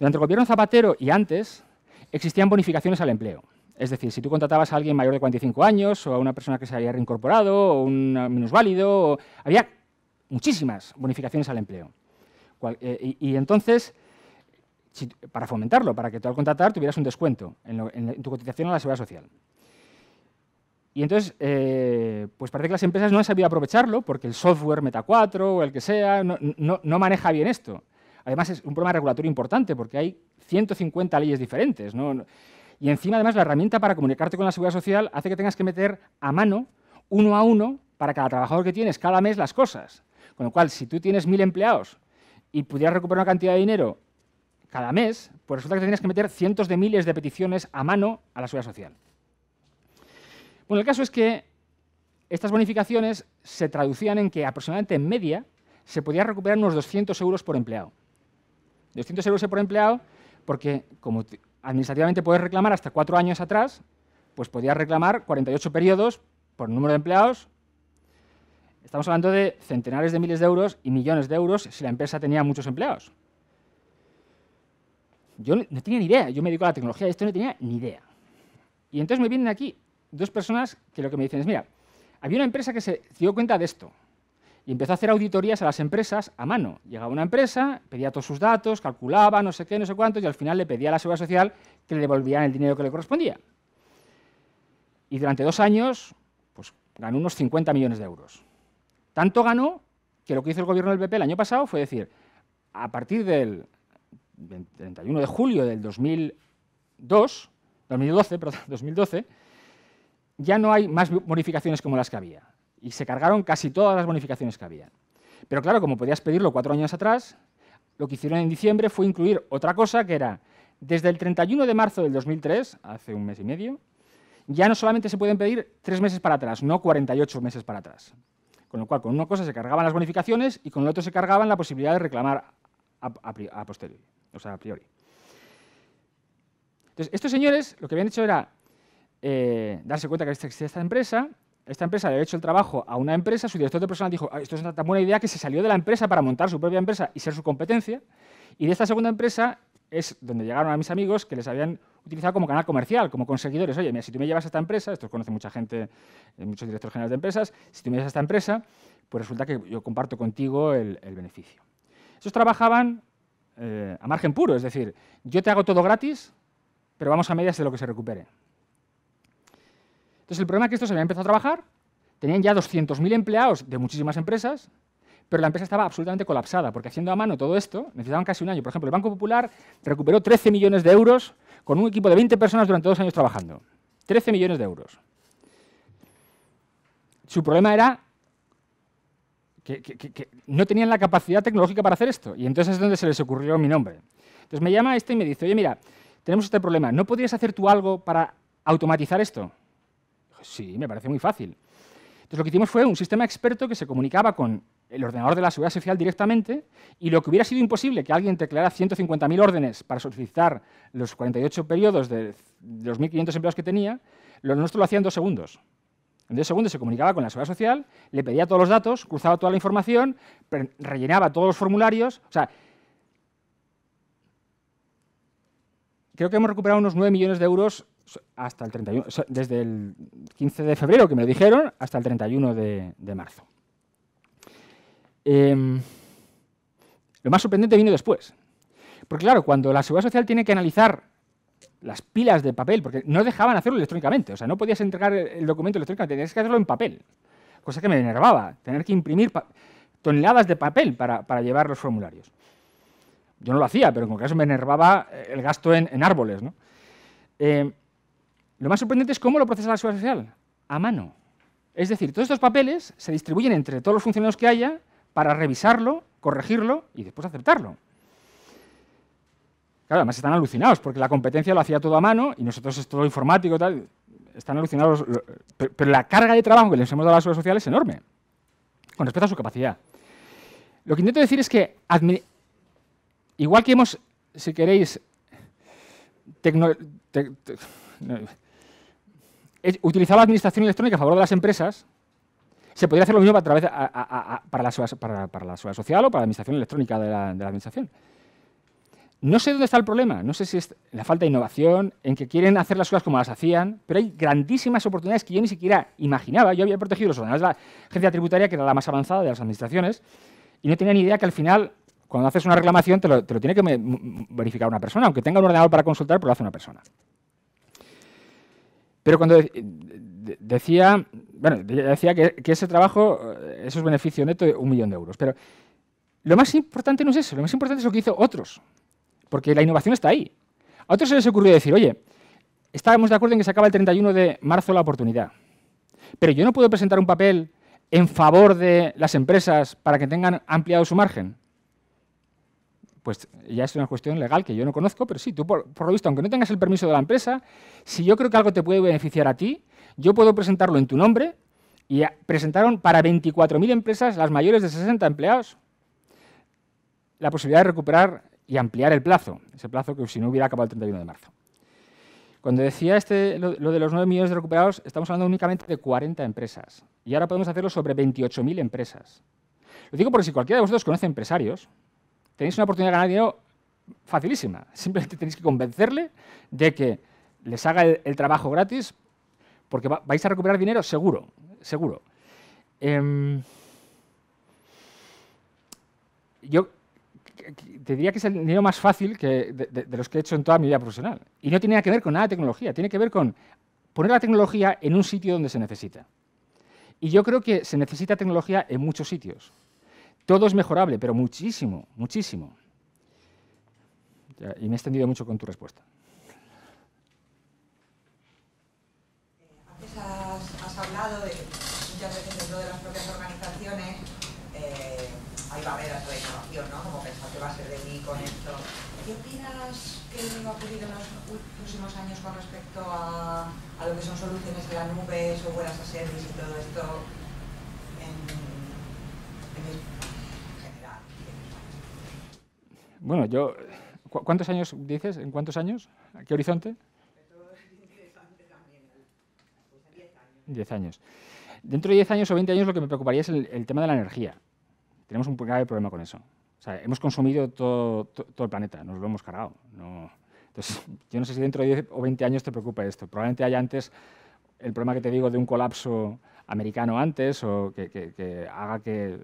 durante el gobierno Zapatero y antes existían bonificaciones al empleo. Es decir, si tú contratabas a alguien mayor de 45 años o a una persona que se había reincorporado o un minusválido, había muchísimas bonificaciones al empleo. Eh, y, entonces, para fomentarlo, para que tú al contratar tuvieras un descuento en, tu cotización a la seguridad social. Y entonces, eh, pues parece que las empresas no han sabido aprovecharlo porque el software Meta 4 o el que sea no maneja bien esto. Además, es un problema regulatorio importante porque hay 150 leyes diferentes. Y encima, además, la herramienta para comunicarte con la seguridad social hace que tengas que meter a mano, uno a uno, para cada trabajador que tienes cada mes las cosas. Con lo cual, si tú tienes mil empleados y pudieras recuperar una cantidad de dinero cada mes, pues resulta que tienes que meter cientos de miles de peticiones a mano a la seguridad social. Bueno, el caso es que estas bonificaciones se traducían en que aproximadamente en media se podía recuperar unos 200 euros por empleado. 200 euros por empleado, porque como administrativamente puedes reclamar hasta cuatro años atrás, pues podías reclamar 48 periodos por número de empleados. Estamos hablando de centenares de miles de euros y millones de euros si la empresa tenía muchos empleados. Yo no tenía ni idea, yo me dedico a la tecnología y esto no tenía ni idea. Y entonces me vienen aquí dos personas que lo que me dicen es, mira, había una empresa que se dio cuenta de esto, y empezó a hacer auditorías a las empresas a mano. Llegaba una empresa, pedía todos sus datos, calculaba no sé qué, no sé cuánto, y al final le pedía a la Seguridad Social que le devolvieran el dinero que le correspondía. Y durante dos años, pues ganó unos 50 millones de euros. Tanto ganó que lo que hizo el gobierno del PP el año pasado fue decir, a partir del 31 de julio del 2002, 2012, 2012, ya no hay más modificaciones como las que había y se cargaron casi todas las bonificaciones que había. Pero claro, como podías pedirlo cuatro años atrás, lo que hicieron en diciembre fue incluir otra cosa que era, desde el 31 de marzo del 2003, hace un mes y medio, ya no solamente se pueden pedir tres meses para atrás, no 48 meses para atrás. Con lo cual, con una cosa se cargaban las bonificaciones y con la otra se cargaban la posibilidad de reclamar a, posteriori, o sea, a priori. Entonces, estos señores lo que habían hecho era eh, darse cuenta que existía esta empresa esta empresa le había hecho el trabajo a una empresa, su director de personal dijo, ah, esto es una tan buena idea que se salió de la empresa para montar su propia empresa y ser su competencia. Y de esta segunda empresa es donde llegaron a mis amigos que les habían utilizado como canal comercial, como conseguidores. Oye, mira, si tú me llevas a esta empresa, esto conoce mucha gente, eh, muchos directores generales de empresas, si tú me llevas a esta empresa, pues resulta que yo comparto contigo el, beneficio. Estos trabajaban eh, a margen puro, es decir, yo te hago todo gratis, pero vamos a medias de lo que se recupere. Entonces el problema es que esto se había empezado a trabajar, tenían ya 200.000 empleados de muchísimas empresas, pero la empresa estaba absolutamente colapsada, porque haciendo a mano todo esto necesitaban casi un año. Por ejemplo, el Banco Popular recuperó 13 millones de euros con un equipo de 20 personas durante dos años trabajando. 13 millones de euros. Su problema era que, no tenían la capacidad tecnológica para hacer esto. Y entonces es donde se les ocurrió mi nombre. Entonces me llama este y me dice, oye, mira, tenemos este problema, ¿no podrías hacer tú algo para automatizar esto? sí, me parece muy fácil. Entonces lo que hicimos fue un sistema experto que se comunicaba con el ordenador de la Seguridad Social directamente y lo que hubiera sido imposible que alguien teclara 150.000 órdenes para solicitar los 48 periodos de los 1.500 empleados que tenía, lo nuestro lo hacía en dos segundos. En dos segundos se comunicaba con la Seguridad Social, le pedía todos los datos, cruzaba toda la información, rellenaba todos los formularios. O sea, creo que hemos recuperado unos 9 millones de euros hasta el 31, desde el 15 de febrero que me lo dijeron hasta el 31 de, marzo. Em, lo más sorprendente vino después. Porque claro, cuando la Seguridad Social tiene que analizar las pilas de papel, porque no dejaban hacerlo electrónicamente, o sea, no podías entregar el documento electrónicamente, tenías que hacerlo en papel, cosa que me enervaba, tener que imprimir toneladas de papel para, llevar los formularios. Yo no lo hacía, pero en cualquier caso me enervaba el gasto en, árboles. ¿no? Em, lo más sorprendente es cómo lo procesa la Seguridad Social, a mano. Es decir, todos estos papeles se distribuyen entre todos los funcionarios que haya para revisarlo, corregirlo y después aceptarlo. Claro, además están alucinados, porque la competencia lo hacía todo a mano y nosotros es todo informático y tal. Están alucinados, pero, la carga de trabajo que les hemos dado a la Seguridad Social es enorme con respecto a su capacidad. Lo que intento decir es que, igual que hemos, si queréis, tecno, utilizaba la administración electrónica a favor de las empresas, se podría hacer lo mismo través, para, la, para, la social o para la administración electrónica de la, administración. No sé dónde está el problema, no sé si es la falta de innovación, en que quieren hacer las cosas como las hacían, pero hay grandísimas oportunidades que yo ni siquiera imaginaba. Yo había protegido los ordenadores de la agencia tributaria, que era la más avanzada de las administraciones, y no tenía ni idea que al final, cuando haces una reclamación, te te lo tiene que verificar una persona, aunque tenga un ordenador para consultar, pero lo hace una persona. Pero cuando decía, bueno, decía que, ese trabajo, eh, esos es beneficio neto de un millón de euros. Pero lo más importante no es eso, lo más importante es lo que hizo otros. Porque la innovación está ahí. A otros se les ocurrió decir, oye, estábamos de acuerdo en que se acaba el 31 de marzo la oportunidad. Pero yo no puedo presentar un papel en favor de las empresas para que tengan ampliado su margen pues ya es una cuestión legal que yo no conozco, pero sí, tú por, lo visto, aunque no tengas el permiso de la empresa, si yo creo que algo te puede beneficiar a ti, yo puedo presentarlo en tu nombre y presentaron para 24.000 empresas, las mayores de 60 empleados, la posibilidad de recuperar y ampliar el plazo, ese plazo que si no hubiera acabado el 31 de marzo. Cuando decía este, lo, lo de los 9 millones de recuperados, estamos hablando únicamente de 40 empresas y ahora podemos hacerlo sobre 28.000 empresas. Lo digo porque si cualquiera de vosotros conoce empresarios, tenéis una oportunidad de ganar dinero facilísima. Simplemente tenéis que convencerle de que les haga el, trabajo gratis porque vais a recuperar dinero seguro, seguro. Em, yo te diría que es el dinero más fácil de, de, los que he hecho en toda mi vida profesional. Y no tiene nada que ver con nada de tecnología, tiene que ver con poner la tecnología en un sitio donde se necesita. Y yo creo que se necesita tecnología en muchos sitios. Todo es mejorable, pero muchísimo, muchísimo. Y me he extendido mucho con tu respuesta. Antes has, hablado de, muchas veces dentro de las propias organizaciones, eh, hay barreras de innovación, ¿no? Como pensar que va a ser de mí con esto. ¿Qué opinas que va a en los próximos años con respecto a, lo que son soluciones de la nube, o vuelas a service y todo esto en Bueno, yo... cuántos años? ¿A qué horizonte? Diez años. Dentro de 10 años o 20 años lo que me preocuparía es el, tema de la energía. Tenemos un grave problema con eso. O sea, hemos consumido todo, el planeta, nos lo hemos cargado. No. Entonces, yo no sé si dentro de 10 o 20 años te preocupa esto. Probablemente haya antes el problema que te digo de un colapso americano antes o que, haga que eh,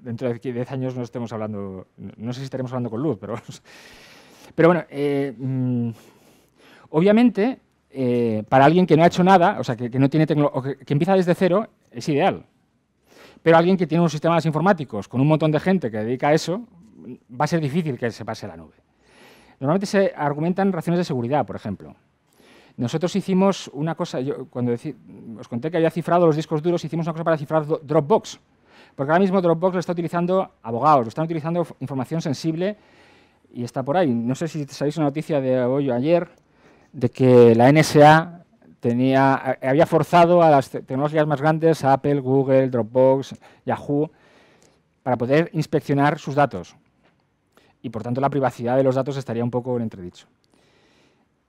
dentro de 10 años no estemos hablando, no sé si estaremos hablando con luz, pero, pero bueno, eh, mm, obviamente eh, para alguien que no ha hecho nada, o sea, que, no tiene que, empieza desde cero, es ideal. Pero alguien que tiene unos sistemas informáticos con un montón de gente que dedica a eso, va a ser difícil que se pase la nube. Normalmente se argumentan razones de seguridad, por ejemplo. Nosotros hicimos una cosa, cuando os conté que había cifrado los discos duros, hicimos una cosa para cifrar Dropbox, porque ahora mismo Dropbox lo está utilizando abogados, lo están utilizando información sensible y está por ahí. No sé si sabéis una noticia de hoy o ayer de que la NSA tenía, había forzado a las tecnologías más grandes, Apple, Google, Dropbox, Yahoo, para poder inspeccionar sus datos. Y por tanto la privacidad de los datos estaría un poco en entredicho.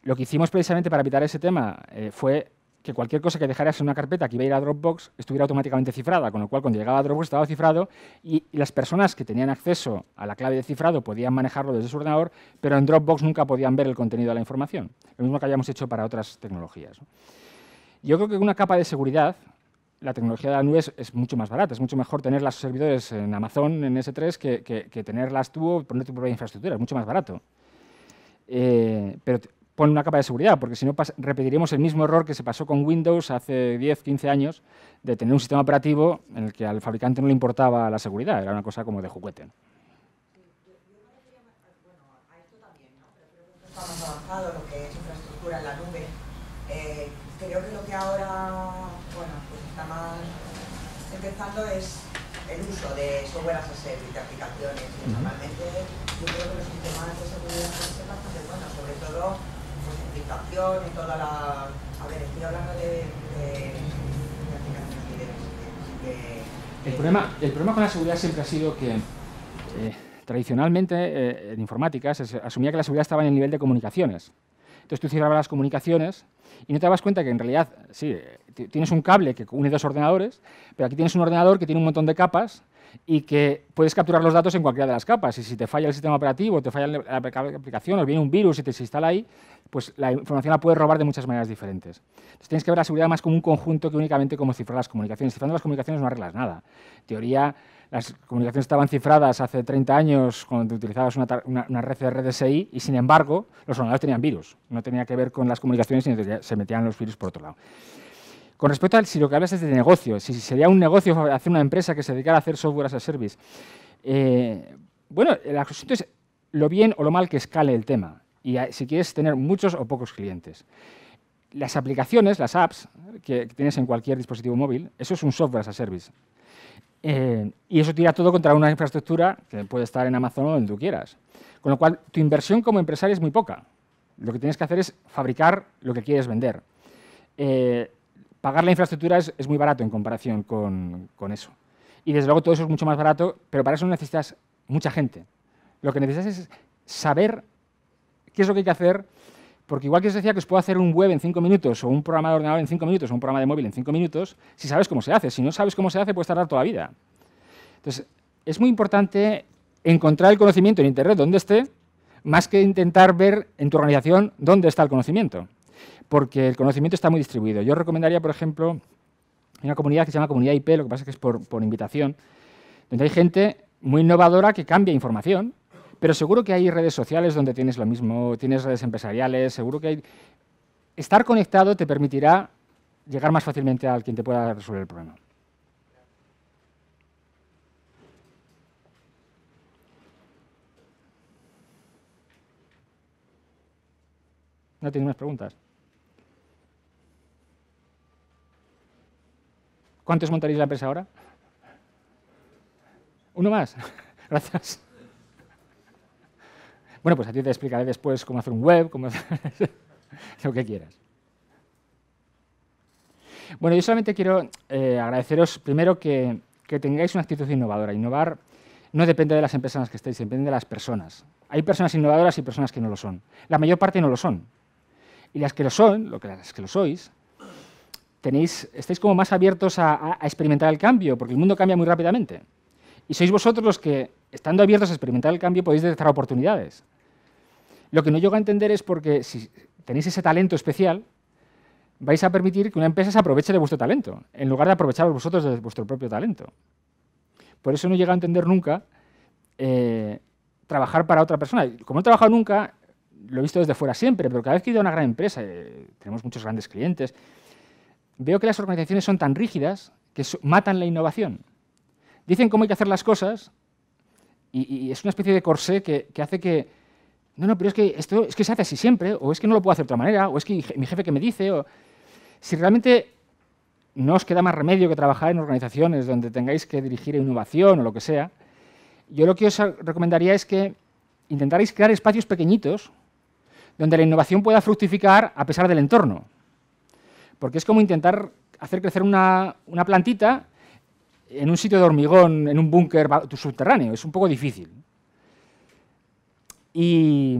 Lo que hicimos precisamente para evitar ese tema eh, fue que cualquier cosa que dejaras en una carpeta que iba a ir a Dropbox estuviera automáticamente cifrada, con lo cual cuando llegaba a Dropbox estaba cifrado y, las personas que tenían acceso a la clave de cifrado podían manejarlo desde su ordenador, pero en Dropbox nunca podían ver el contenido de la información, lo mismo que habíamos hecho para otras tecnologías. Yo creo que una capa de seguridad, la tecnología de la nube es, mucho más barata, es mucho mejor tener los servidores en Amazon, en S3, que, que, tenerlas tú o poner tu propia infraestructura, es mucho más barato. Eh, pero poner una capa de seguridad, porque si no repetiremos el mismo error que se pasó con Windows hace 10, 15 años, de tener un sistema operativo en el que al fabricante no le importaba la seguridad, era una cosa como de juguete. ¿no? más avanzado lo que es infraestructura en la nube. Eh, creo que lo que ahora, bueno, pues está más empezando es el uso de software as a service, de aplicaciones. normalmente yo creo que los sistemas de seguridad son bastante buenos, sobre todo toda la... El problema, el problema con la seguridad siempre ha sido que eh, tradicionalmente eh, en informática se asumía que la seguridad estaba en el nivel de comunicaciones. Entonces tú cerrabas las comunicaciones y no te dabas cuenta que en realidad, sí, eh, tienes un cable que une dos ordenadores, pero aquí tienes un ordenador que tiene un montón de capas y que puedes capturar los datos en cualquiera de las capas. Y si te falla el sistema operativo, te falla la aplicación, o viene un virus y te se instala ahí, pues la información la puedes robar de muchas maneras diferentes. Entonces tienes que ver la seguridad más como un conjunto que únicamente como cifrar las comunicaciones. Cifrando las comunicaciones no arreglas nada. En teoría, las comunicaciones estaban cifradas hace 30 años cuando utilizabas una, red de y, sin embargo, los ordenadores tenían virus. No tenía que ver con las comunicaciones, sino que se metían los virus por otro lado. Con respecto a si lo que hablas es de negocio, si sería un negocio hacer una empresa que se dedicara a hacer software as a service. Eh, bueno, el asunto es lo bien o lo mal que escale el tema y si quieres tener muchos o pocos clientes. Las aplicaciones, las apps que, tienes en cualquier dispositivo móvil, eso es un software as a service. Eh, y eso tira todo contra una infraestructura que puede estar en Amazon o donde tú quieras. Con lo cual, tu inversión como empresario es muy poca. Lo que tienes que hacer es fabricar lo que quieres vender. Eh, pagar la infraestructura es, muy barato en comparación con, eso. Y desde luego todo eso es mucho más barato, pero para eso necesitas mucha gente. Lo que necesitas es saber qué es lo que hay que hacer, porque igual que os decía que os puedo hacer un web en cinco minutos, o un programa de ordenador en cinco minutos, o un programa de móvil en cinco minutos, si sabes cómo se hace. Si no sabes cómo se hace, puedes tardar toda la vida. Entonces, es muy importante encontrar el conocimiento en Internet donde esté, más que intentar ver en tu organización dónde está el conocimiento porque el conocimiento está muy distribuido. Yo recomendaría, por ejemplo, una comunidad que se llama Comunidad IP, lo que pasa es que es por, invitación, donde hay gente muy innovadora que cambia información, pero seguro que hay redes sociales donde tienes lo mismo, tienes redes empresariales, seguro que hay... Estar conectado te permitirá llegar más fácilmente al quien te pueda resolver el problema. No tiene más preguntas. ¿Cuántos montaréis la empresa ahora? ¿Uno más? Gracias. Bueno, pues a ti te explicaré después cómo hacer un web, cómo hacer lo que quieras. Bueno, yo solamente quiero eh, agradeceros primero que, que, tengáis una actitud innovadora. Innovar no depende de las empresas en las que estéis, depende de las personas. Hay personas innovadoras y personas que no lo son. La mayor parte no lo son. Y las que lo son, lo que, las que lo sois, tenéis, estáis como más abiertos a, experimentar el cambio, porque el mundo cambia muy rápidamente. Y sois vosotros los que, estando abiertos a experimentar el cambio, podéis detectar oportunidades. Lo que no llego a entender es porque si tenéis ese talento especial, vais a permitir que una empresa se aproveche de vuestro talento, en lugar de aprovechar vosotros de vuestro propio talento. Por eso no llego a entender nunca eh, trabajar para otra persona. Como no he trabajado nunca, lo he visto desde fuera siempre, pero cada vez que he ido a una gran empresa, eh, tenemos muchos grandes clientes, veo que las organizaciones son tan rígidas que matan la innovación. Dicen cómo hay que hacer las cosas y, es una especie de corsé que, hace que, no, no, pero es que esto es que se hace así siempre, o es que no lo puedo hacer de otra manera, o es que mi jefe que me dice, o si realmente no os queda más remedio que trabajar en organizaciones donde tengáis que dirigir innovación o lo que sea, yo lo que os recomendaría es que intentarais crear espacios pequeñitos donde la innovación pueda fructificar a pesar del entorno porque es como intentar hacer crecer una, plantita en un sitio de hormigón, en un búnker subterráneo, es un poco difícil. Y,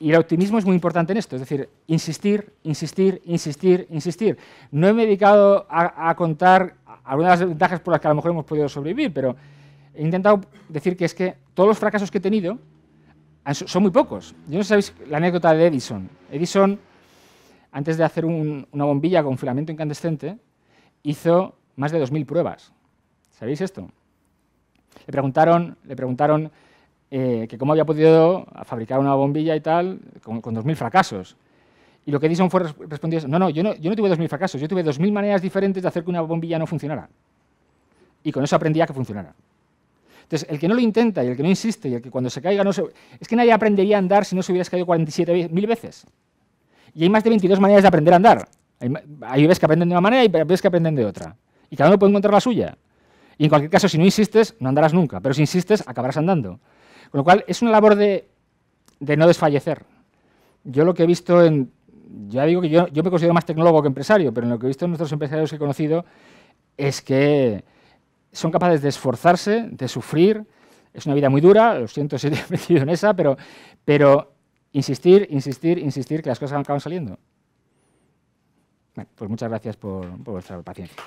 el optimismo es muy importante en esto, es decir, insistir, insistir, insistir, insistir. No he dedicado a, contar algunas de las ventajas por las que a lo mejor hemos podido sobrevivir, pero he intentado decir que es que todos los fracasos que he tenido son muy pocos. Yo no sabéis la anécdota de Edison. Edison antes de hacer una bombilla con filamento incandescente, hizo más de 2.000 pruebas. ¿Sabéis esto? Le preguntaron, le preguntaron eh, que cómo había podido fabricar una bombilla y tal con, 2.000 fracasos. Y lo que Edison fue respondió no, no, yo no, yo no tuve 2.000 fracasos, yo tuve 2.000 maneras diferentes de hacer que una bombilla no funcionara. Y con eso aprendí a que funcionara. Entonces, el que no lo intenta y el que no insiste y el que cuando se caiga no se... Es que nadie aprendería a andar si no se hubiera caído 47.000 veces. Y hay más de 22 maneras de aprender a andar. Hay, ves que aprenden de una manera y bebés que aprenden de otra. Y cada uno puede encontrar la suya. Y en cualquier caso, si no insistes, no andarás nunca. Pero si insistes, acabarás andando. Con lo cual, es una labor de, no desfallecer. Yo lo que he visto en... Ya digo que yo, me considero más tecnólogo que empresario, pero en lo que he visto en nuestros empresarios que he conocido es que son capaces de esforzarse, de sufrir. Es una vida muy dura, lo siento si he metido en esa, pero, pero insistir, insistir, insistir, que las cosas acaban saliendo. Bueno, pues muchas gracias por, por vuestra paciencia.